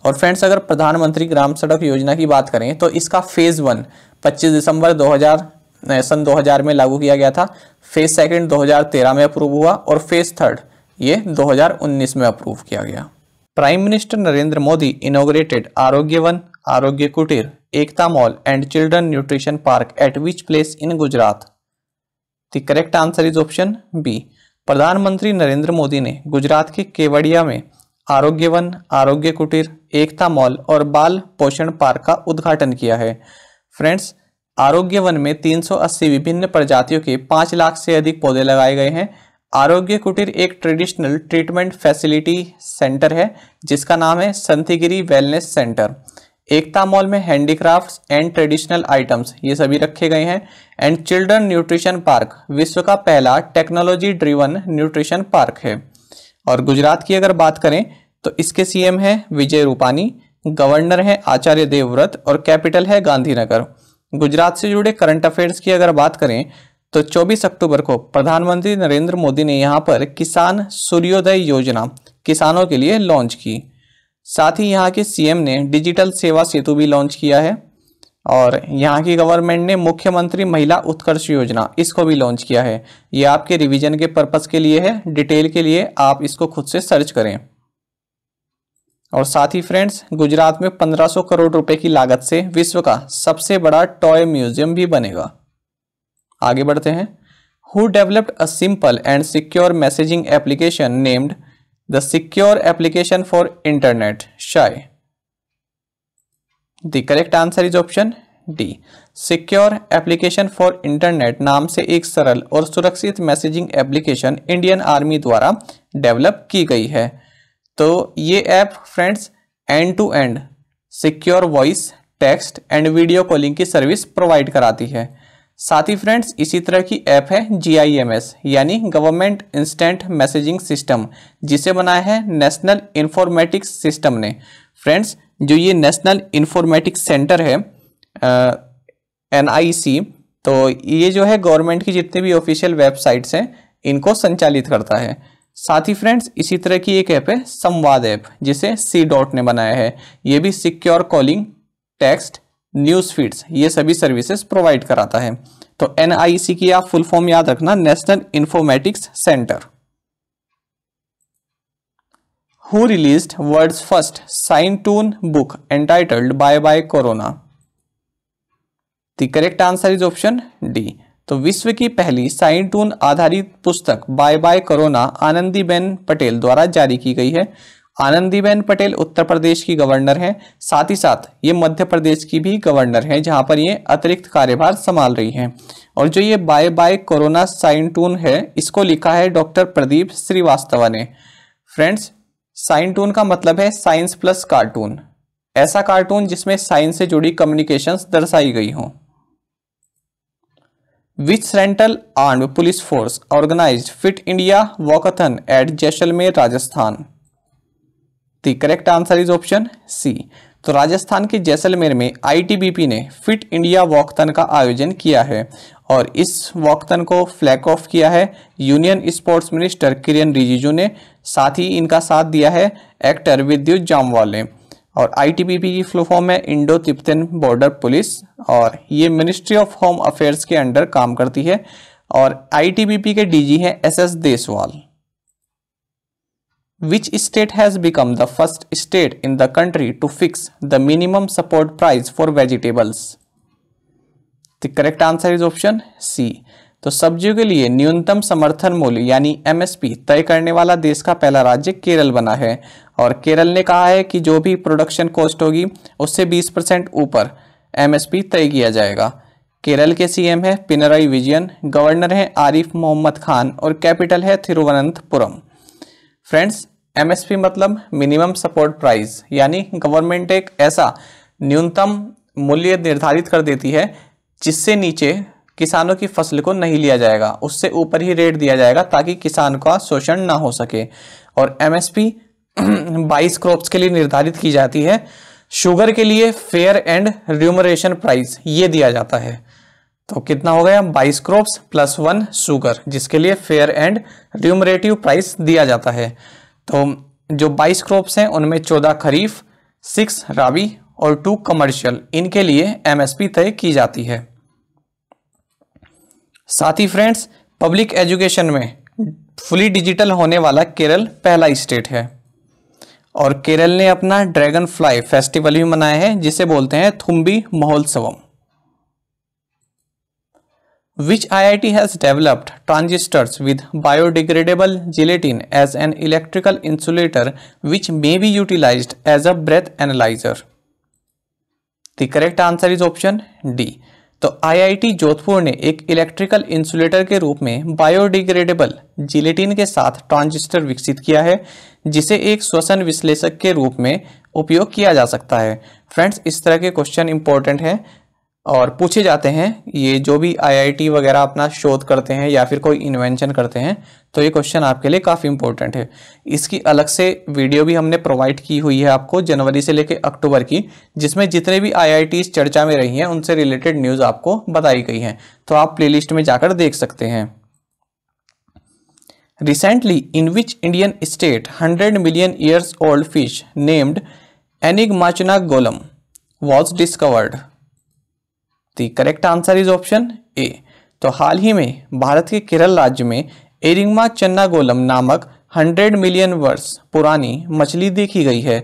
और फ्रेंड्स अगर प्रधानमंत्री ग्राम सड़क योजना की बात करें तो इसका फेज़ वन 25 दिसंबर सन 2000 में लागू किया गया था फेज सेकंड 2013 में अप्रूव हुआ और फेज थर्ड ये 2019 में अप्रूव किया गया prime minister Narendra Modi inaugurated Arogya Van Arogya Kutir Ekta mall and children nutrition park at which place in Gujarat the correct answer is option B प्रधानमंत्री नरेंद्र मोदी ने गुजरात के केवड़िया में आरोग्य वन आरोग्य कुटीर एकता मॉल और बाल पोषण पार्क का उद्घाटन किया है फ्रेंड्स आरोग्य वन में 380 विभिन्न प्रजातियों के 5 लाख से अधिक पौधे लगाए गए हैं आरोग्य कुटीर एक ट्रेडिशनल ट्रीटमेंट फैसिलिटी सेंटर है जिसका नाम है Santhigiri wellness centre Ekta mall में हैंडीक्राफ्ट्स एंड ट्रेडिशनल आइटम्स ये सभी रखे गए हैं एंड चिल्ड्रन न्यूट्रिशन पार्क विश्व का पहला टेक्नोलॉजी ड्रिवन न्यूट्रिशन पार्क है और गुजरात की अगर बात करें तो इसके सीएम है विजय रूपानी गवर्नर है आचार्य देवव्रत और कैपिटल है गांधीनगर गुजरात से जुड़े करंट अफेयर्स की अगर बात करें तो 24 अक्टूबर को प्रधानमंत्री नरेंद्र मोदी ने यहाँ पर किसान सूर्योदय योजना किसानों के लिए लॉन्च की साथ ही यहाँ के सीएम ने डिजिटल सेवा सेतु भी लॉन्च किया है और यहाँ की गवर्नमेंट ने मुख्यमंत्री महिला उत्कर्ष योजना इसको भी लॉन्च किया है ये आपके रिविजन के पर्पज़ के लिए है डिटेल के लिए आप इसको खुद से सर्च करें और साथ ही फ्रेंड्स गुजरात में 1500 करोड़ रुपए की लागत से विश्व का सबसे बड़ा टॉय म्यूजियम भी बनेगा आगे बढ़ते हैं who developed a simple and secure messaging application named the secure application for internet SAI the correct answer is option D secure application for internet नाम से एक सरल और सुरक्षित मैसेजिंग एप्लीकेशन इंडियन आर्मी द्वारा डेवलप की गई है तो ये app friends end to end secure voice text and video calling की सर्विस प्रोवाइड कराती है साथ ही फ्रेंड्स इसी तरह की ऐप है जीआईएमएस यानी गवर्नमेंट इंस्टेंट मैसेजिंग सिस्टम जिसे बनाया है नेशनल इन्फॉर्मेटिक्स सिस्टम ने फ्रेंड्स जो ये नेशनल इन्फॉर्मेटिक्स सेंटर है एन तो ये जो है गवर्नमेंट की जितनी भी ऑफिशियल वेबसाइट्स हैं इनको संचालित करता है साथ ही फ्रेंड्स इसी तरह की एक ऐप है संवाद ऐप जिसे सी डॉट ने बनाया है ये भी secure calling text news feeds ये सभी सर्विसेज प्रोवाइड कराता है तो एन e की आप फुल फॉर्म याद रखना national informatics centre who release world first scitoon book entitled bye bye corona the correct answer is option D तो विश्व की पहली साइन टून आधारित पुस्तक bye bye corona Anandiben Patel द्वारा जारी की गई है आनंदीबेन पटेल उत्तर प्रदेश की गवर्नर हैं साथ ही साथ ये मध्य प्रदेश की भी गवर्नर हैं जहां पर ये अतिरिक्त कार्यभार संभाल रही हैं और जो ये bye bye corona scitoon है इसको लिखा है डॉक्टर प्रदीप श्रीवास्तवा ने फ्रेंड्स साइन टून का मतलब है साइंस प्लस कार्टून ऐसा कार्टून जिसमें साइंस से जुड़ी कम्युनिकेशंस दर्शाई गई हों which central armed police force organise fit India walkathon at Jaisalmer Rajasthan the correct answer is option C तो राजस्थान के जैसलमेर में आईटीबीपी ने फिट इंडिया वॉकथन का आयोजन किया है और इस वॉकथन को फ्लैग ऑफ किया है union sports minister Kiran Rijiju ने साथ ही इनका साथ दिया है एक्टर विद्युत जामवाल ने और आईटीबीपी की फ्लो फॉर्म है इंडो तिप्तन बॉर्डर पुलिस और ये मिनिस्ट्री ऑफ होम अफेयर्स के अंडर काम करती है और आईटीबीपी के DG S S Deswal which state has become the first state in the country to fix the minimum support price for vegetables the correct answer is option C तो सब्जियों के लिए न्यूनतम समर्थन मूल्य यानी एमएसपी तय करने वाला देश का पहला राज्य केरल बना है और केरल ने कहा है कि जो भी प्रोडक्शन कॉस्ट होगी उससे 20 परसेंट ऊपर एमएसपी तय किया जाएगा केरल के सीएम है पिनराई विजयन गवर्नर है आरिफ मोहम्मद खान और कैपिटल है थिरुवनंतपुरम फ्रेंड्स एम मतलब मिनिमम सपोर्ट प्राइस यानी गवर्नमेंट एक ऐसा न्यूनतम मूल्य निर्धारित कर देती है जिससे नीचे किसानों की फसल को नहीं लिया जाएगा उससे ऊपर ही रेट दिया जाएगा ताकि किसान का शोषण ना हो सके और एमएसपी 22 क्रॉप्स के लिए निर्धारित की जाती है शुगर के लिए फेयर एंड र्यूमरेशन प्राइस ये दिया जाता है तो कितना हो गया बाईस क्रॉप्स प्लस वन शुगर जिसके लिए फेयर एंड र्यूमरेटिव प्राइस दिया जाता है तो जो बाईस क्रॉप्स हैं उनमें चौदह खरीफ सिक्स रावी और टू कमर्शियल इनके लिए एमएसपी तय की जाती है साथ ही फ्रेंड्स पब्लिक एजुकेशन में फुली डिजिटल होने वाला केरल पहला स्टेट है और केरल ने अपना ड्रैगन फ्लाई फेस्टिवल भी मनाया है जिसे बोलते हैं Thumbi Mahotsav which I I T has developed transistors with biodegradable gelatin as an electrical insulator which may be utilised as a breath analyser the correct answer is option D तो IIT Jodhpur ने एक electrical insulator के रूप में biodegradable gelatin के साथ transistor विकसित किया है जिसे एक श्वसन विश्लेषक के रूप में उपयोग किया जा सकता है फ्रेंड्स इस तरह के क्वेश्चन इंपॉर्टेंट हैं और पूछे जाते हैं ये जो भी आईआईटी वगैरह अपना शोध करते हैं या फिर कोई इन्वेंशन करते हैं तो ये क्वेश्चन आपके लिए काफ़ी इंपॉर्टेंट है इसकी अलग से वीडियो भी हमने प्रोवाइड की हुई है आपको जनवरी से लेकर अक्टूबर की जिसमें जितने भी आई चर्चा में रही हैं उनसे रिलेटेड न्यूज़ आपको बताई गई हैं तो आप प्ले में जाकर देख सकते हैं Recently, in which Indian state hundred million years old fish named Enigmachna golem was discovered? The correct answer is option A तो हाल ही में भारत के केरल राज्य में एरिंगमा चन्नागोलम नामक 100 मिलियन वर्ष पुरानी मछली देखी गई है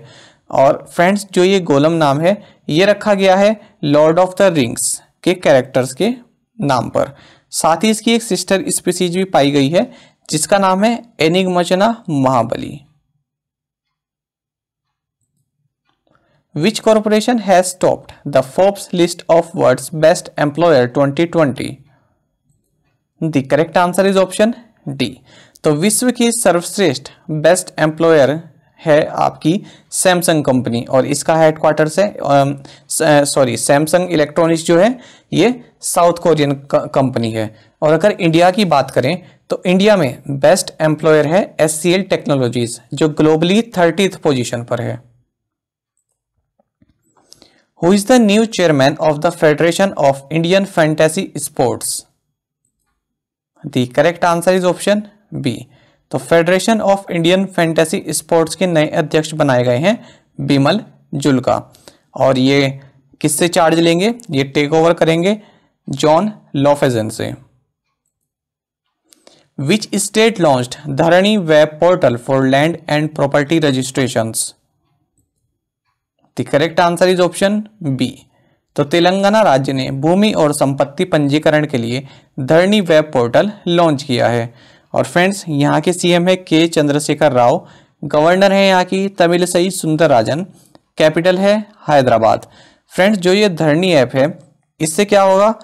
और फ्रेंड्स जो ये गोलम नाम है ये रखा गया है लॉर्ड ऑफ द रिंग्स के कैरेक्टर्स के नाम पर साथ ही इसकी एक सिस्टर स्पीसीज भी पाई गई है जिसका नाम है Enigmachna Mahabali Which corporation has the the list of of best employer twenty 2020? The correct answer is option D तो विश्व की सर्वश्रेष्ठ बेस्ट एम्प्लॉयर है आपकी सैमसंग कंपनी और इसका हेडक्वार्टर है सॉरी सैमसंग इलेक्ट्रॉनिक्स जो है ये साउथ कोरियन कंपनी है और अगर इंडिया की बात करें तो इंडिया में बेस्ट एम्प्लॉयर है एस टेक्नोलॉजीज जो ग्लोबली थर्टीथ पोजीशन पर है who is the new chairman of the Federation of Indian Fantasy Sports? The correct answer is option B. तो federation of Indian fantasy sports के नए अध्यक्ष बनाए गए हैं बिमल जुल्का और ये किससे चार्ज लेंगे ये टेक ओवर करेंगे जॉन लॉफेजन से which state launch Dharani web portal for land and property registrations the correct answer is option B तो तेलंगाना राज्य ने भूमि और संपत्ति पंजीकरण के लिए धरनी वेब पोर्टल लॉन्च किया है और फ्रेंड्स यहाँ के सीएम है के चंद्रशेखर राव गवर्नर है यहाँ की तमिलसई राजन कैपिटल है हैदराबाद फ्रेंड्स जो ये धरनी ऐप है इससे क्या होगा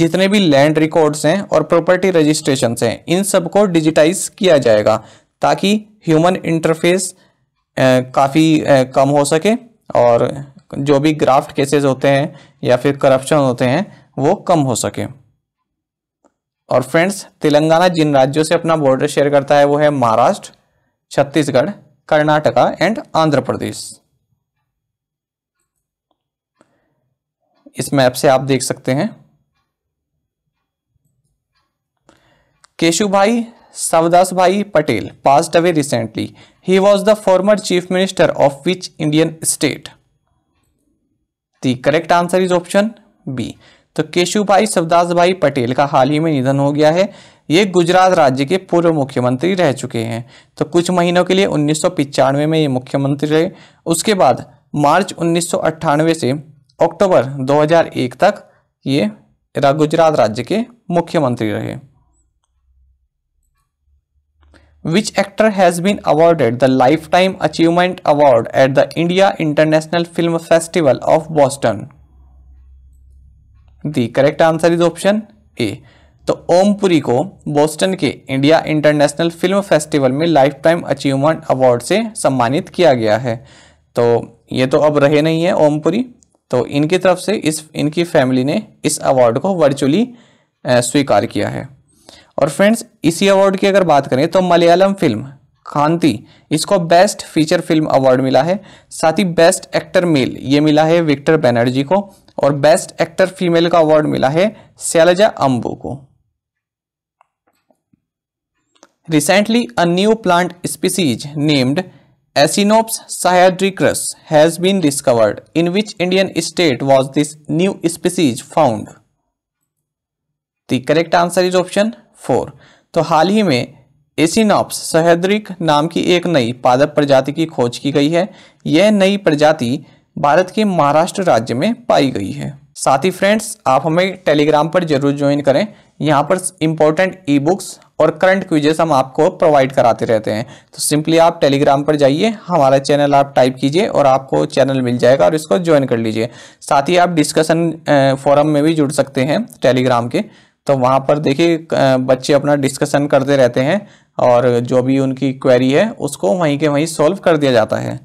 जितने भी लैंड रिकॉर्ड्स हैं और प्रॉपर्टी रजिस्ट्रेशन हैं इन सबको डिजिटाइज किया जाएगा ताकि ह्यूमन इंटरफेस काफ़ी कम हो सके और जो भी ग्राफ्ट केसेस होते हैं या फिर करप्शन होते हैं वो कम हो सके और फ्रेंड्स तेलंगाना जिन राज्यों से अपना बॉर्डर शेयर करता है वो है महाराष्ट्र छत्तीसगढ़ कर्नाटका एंड आंध्र प्रदेश इस मैप से आप देख सकते हैं Keshubhai Savdas Bhai Patel passed away recently. He was the former chief minister of which Indian state? The correct answer is option B. तो केशु भाई सवदास भाई पटेल का हाल ही में निधन हो गया है ये गुजरात राज्य के पूर्व मुख्यमंत्री रह चुके हैं तो कुछ महीनों के लिए उन्नीस में ये मुख्यमंत्री रहे उसके बाद मार्च उन्नीस से अक्टूबर 2001 तक ये गुजरात राज्य के मुख्यमंत्री रहे which actor has been awarded the Lifetime Achievement Award at the India International Film Festival of Boston? The correct answer is option A. तो ओमपुरी को बोस्टन के इंडिया इंटरनेशनल फिल्म फेस्टिवल में लाइफ टाइम अचीवमेंट अवार्ड से सम्मानित किया गया है तो ये तो अब रहे नहीं है ओमपुरी तो इनकी तरफ से इस इनकी फैमिली ने इस अवार्ड को वर्चुअली स्वीकार किया है और फ्रेंड्स इसी अवार्ड की अगर बात करें तो मलयालम फिल्म खांति इसको बेस्ट फीचर फिल्म अवार्ड मिला है साथ ही बेस्ट एक्टर मेल ये मिला है विक्टर बैनर्जी को और बेस्ट एक्टर फीमेल का अवार्ड मिला है शैलजा अंबू को recently a new plant species named Echinops sahyadricus has been discovered in which Indian state was this new species found the correct answer is option four तो हाल ही में एसिनॉप्स सहद्रिक नाम की एक नई पादप प्रजाति की खोज की गई है यह नई प्रजाति भारत के महाराष्ट्र राज्य में पाई गई है साथ ही फ्रेंड्स आप हमें टेलीग्राम पर जरूर ज्वाइन करें यहाँ पर इंपॉर्टेंट ई बुक्स और करंट क्विजेस हम आपको प्रोवाइड कराते रहते हैं तो सिंपली आप टेलीग्राम पर जाइए हमारा चैनल आप टाइप कीजिए और आपको चैनल मिल जाएगा और इसको ज्वाइन कर लीजिए साथ ही आप डिस्कशन फोरम में भी जुड़ सकते हैं टेलीग्राम के तो वहाँ पर देखिए बच्चे अपना डिस्कशन करते रहते हैं और जो भी उनकी क्वेरी है उसको वहीं के वहीं सॉल्व कर दिया जाता है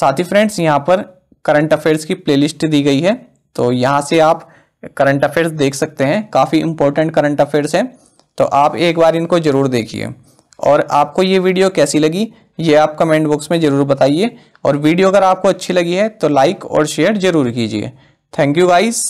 साथ ही फ्रेंड्स यहाँ पर करंट अफेयर्स की प्लेलिस्ट दी गई है तो यहाँ से आप करंट अफेयर्स देख सकते हैं काफ़ी इंपॉर्टेंट करंट अफेयर्स हैं तो आप एक बार इनको ज़रूर देखिए और आपको ये वीडियो कैसी लगी ये आप कमेंट बॉक्स में ज़रूर बताइए और वीडियो अगर आपको अच्छी लगी है तो लाइक और शेयर ज़रूर कीजिए थैंक यू गाइस